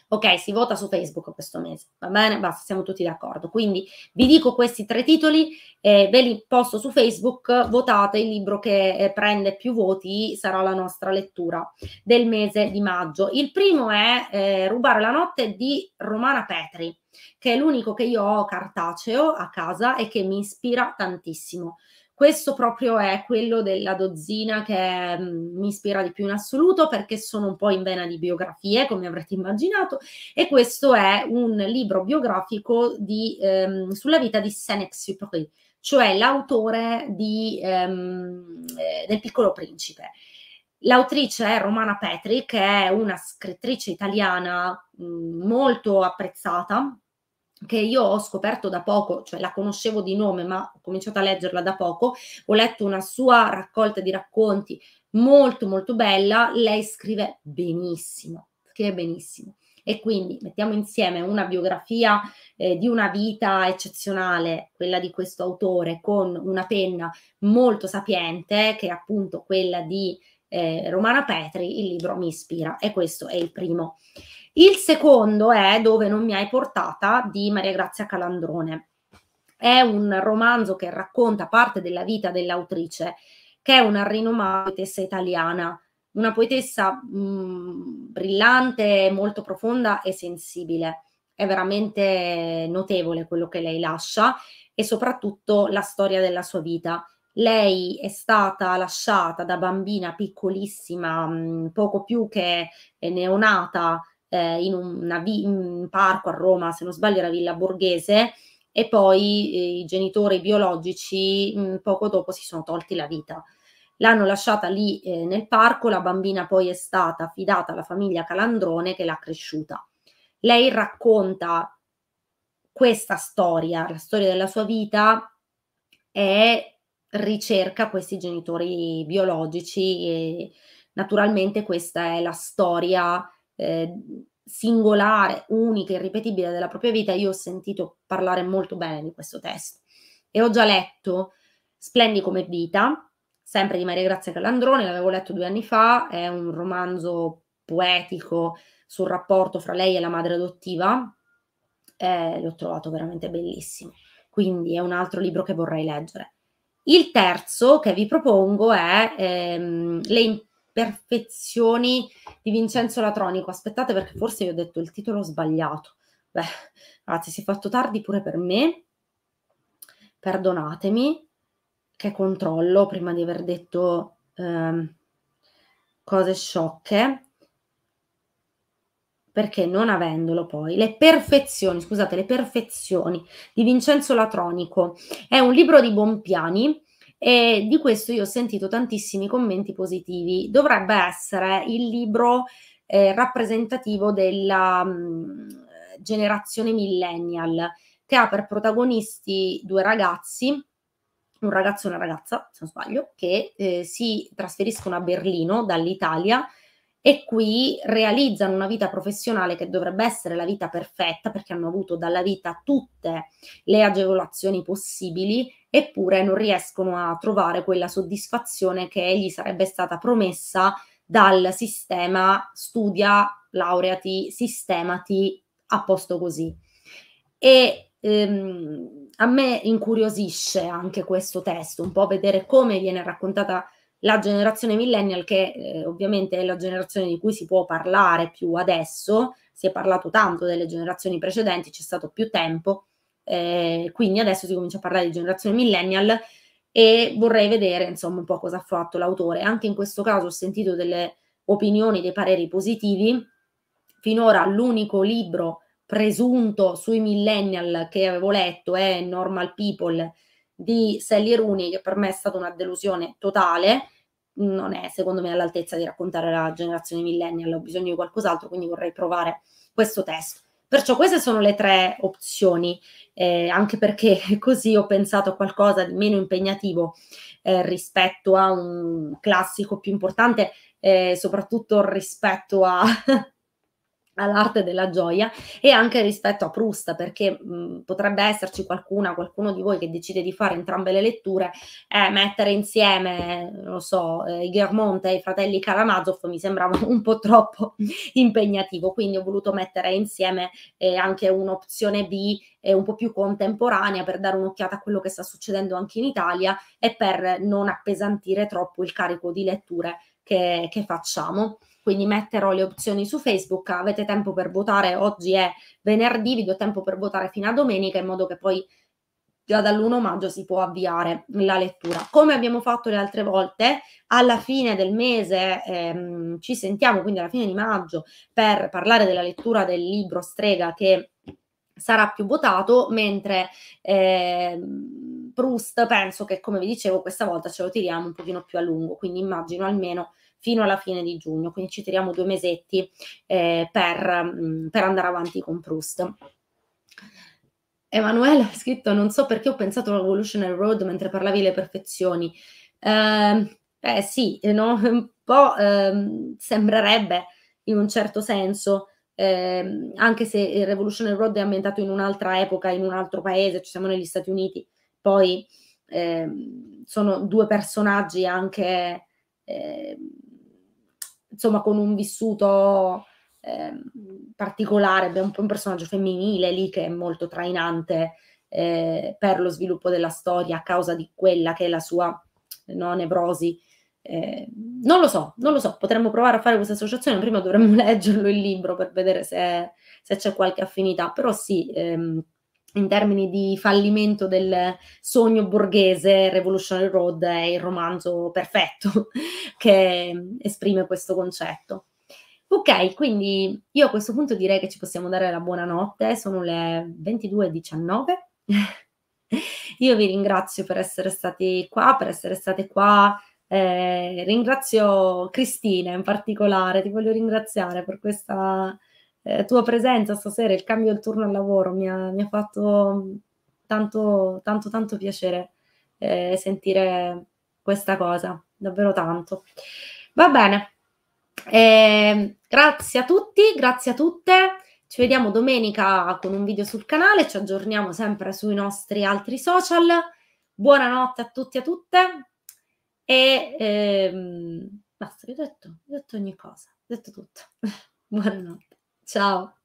Ok, si vota su Facebook questo mese, va bene? Basta, siamo tutti d'accordo. Quindi vi dico questi tre titoli, eh, ve li posto su Facebook, votate, il libro che eh, prende più voti sarà la nostra lettura del mese di maggio. Il primo è eh, Rubare la notte di Romana Petri, che è l'unico che io ho cartaceo a casa e che mi ispira tantissimo. Questo proprio è quello della dozzina che mh, mm, mi ispira di più in assoluto perché sono un po' in vena di biografie, come avrete immaginato, e questo è un libro biografico di, ehm, sulla vita di Senex-Supry, cioè l'autore di, ehm, eh, del Piccolo Principe. L'autrice è Romana Petri, che è una scrittrice italiana mh, mm, molto apprezzata che io ho scoperto da poco, cioè la conoscevo di nome, ma ho cominciato a leggerla da poco, ho letto una sua raccolta di racconti molto molto bella, lei scrive benissimo, scrive benissimo. E quindi mettiamo insieme una biografia eh, di una vita eccezionale, quella di questo autore, con una penna molto sapiente, che è appunto quella di eh, Romana Petri, il libro mi ispira e questo è il primo. Il secondo è Dove non mi hai portata di Maria Grazia Calandrone. È un romanzo che racconta parte della vita dell'autrice, che è una rinomata poetessa italiana, una poetessa mh, mm, brillante, molto profonda e sensibile. È veramente notevole quello che lei lascia e soprattutto la storia della sua vita. Lei è stata lasciata da bambina piccolissima, mh, mm, poco più che neonata, eh, in, vi- in, un parco a Roma, se non sbaglio era Villa Borghese, e poi eh, i genitori biologici mh, mm, poco dopo si sono tolti la vita. L'hanno lasciata lì eh, nel parco, la bambina poi è stata affidata alla famiglia Calandrone che l'ha cresciuta. Lei racconta questa storia, la storia della sua vita e ricerca questi genitori biologici e naturalmente questa è la storia eh, singolare, unica, irripetibile della propria vita, io ho sentito parlare molto bene di questo testo e ho già letto Splendi come vita, sempre di Maria Grazia Calandrone, l'avevo letto due anni fa, è un romanzo poetico sul rapporto fra lei e la madre adottiva, eh, l'ho trovato veramente bellissimo, quindi è un altro libro che vorrei leggere. Il terzo che vi propongo è ehm, Le imperfezioni di Vincenzo Latronico. Aspettate perché forse vi ho detto il titolo sbagliato. Beh, ragazzi, si è fatto tardi pure per me. Perdonatemi, che controllo prima di aver detto ehm, cose sciocche perché non avendolo poi, Le perfezioni, scusate, Le perfezioni di Vincenzo Latronico è un libro di buon piani e di questo io ho sentito tantissimi commenti positivi. Dovrebbe essere il libro eh, rappresentativo della mh, mm, generazione millennial che ha per protagonisti due ragazzi un ragazzo e una ragazza, se non sbaglio, che eh, si trasferiscono a Berlino dall'Italia e qui realizzano una vita professionale che dovrebbe essere la vita perfetta perché hanno avuto dalla vita tutte le agevolazioni possibili eppure non riescono a trovare quella soddisfazione che gli sarebbe stata promessa dal sistema studia, laureati, sistemati a posto così. E ehm, a me incuriosisce anche questo testo, un po' vedere come viene raccontata la generazione millennial, che eh, ovviamente è la generazione di cui si può parlare più adesso, si è parlato tanto delle generazioni precedenti, c'è stato più tempo, eh, quindi adesso si comincia a parlare di generazione millennial e vorrei vedere insomma un po' cosa ha fatto l'autore. Anche in questo caso ho sentito delle opinioni, dei pareri positivi. Finora l'unico libro presunto sui millennial che avevo letto è Normal People di Sally Rooney, che per me è stata una delusione totale. Non è, secondo me, all'altezza di raccontare la generazione millennial, ho bisogno di qualcos'altro, quindi vorrei provare questo testo. Perciò queste sono le tre opzioni, eh, anche perché così ho pensato a qualcosa di meno impegnativo eh, rispetto a un classico più importante, eh, soprattutto rispetto a all'arte della gioia e anche rispetto a Proust perché mh, potrebbe esserci qualcuna, qualcuno di voi che decide di fare entrambe le letture eh, mettere insieme, non so, eh, Ghermont e i fratelli Karamazov mi sembrava un po' troppo impegnativo, quindi ho voluto mettere insieme eh, anche un'opzione B eh, un po' più contemporanea per dare un'occhiata a quello che sta succedendo anche in Italia e per non appesantire troppo il carico di letture che, che facciamo quindi metterò le opzioni su Facebook, avete tempo per votare, oggi è venerdì, vi do tempo per votare fino a domenica in modo che poi già dall'1 maggio si può avviare la lettura. Come abbiamo fatto le altre volte, alla fine del mese ehm, ci sentiamo, quindi alla fine di maggio, per parlare della lettura del libro Strega che sarà più votato, mentre eh, Proust penso che, come vi dicevo, questa volta ce lo tiriamo un pochino più a lungo, quindi immagino almeno fino alla fine di giugno, quindi ci tiriamo due mesetti eh, per, mm, per andare avanti con Proust. Emanuele ha scritto: Non so perché ho pensato a Revolutionary Road mentre parlavi delle perfezioni. Ehm, eh, eh sì, no? un po' eh, sembrerebbe in un certo senso, eh, anche se Revolutionary Road è ambientato in un'altra epoca, in un altro paese, ci siamo negli Stati Uniti, poi ehm, sono due personaggi anche ehm, insomma con un vissuto eh, particolare, abbiamo un un personaggio femminile lì che è molto trainante eh, per lo sviluppo della storia a causa di quella che è la sua eh, no, nevrosi. Eh, non lo so, non lo so, potremmo provare a fare questa associazione, prima dovremmo leggerlo il libro per vedere se, se c'è qualche affinità, però sì, ehm, in termini di fallimento del sogno borghese, Revolutionary Road è il romanzo perfetto che esprime questo concetto. Ok, quindi io a questo punto direi che ci possiamo dare la buonanotte, sono le 22.19. io vi ringrazio per essere stati qua, per essere state qua. Eh, ringrazio Cristina in particolare, ti voglio ringraziare per questa eh, tua presenza stasera, il cambio del turno al lavoro, mi ha, mi ha fatto tanto, tanto, tanto piacere eh, sentire questa cosa, davvero tanto. Va bene, eh, grazie a tutti, grazie a tutte. Ci vediamo domenica con un video sul canale, ci aggiorniamo sempre sui nostri altri social. Buonanotte a tutti e a tutte. E ehm, basta, vi ho detto, ho detto ogni cosa, ho detto tutto. Buonanotte. Ciao.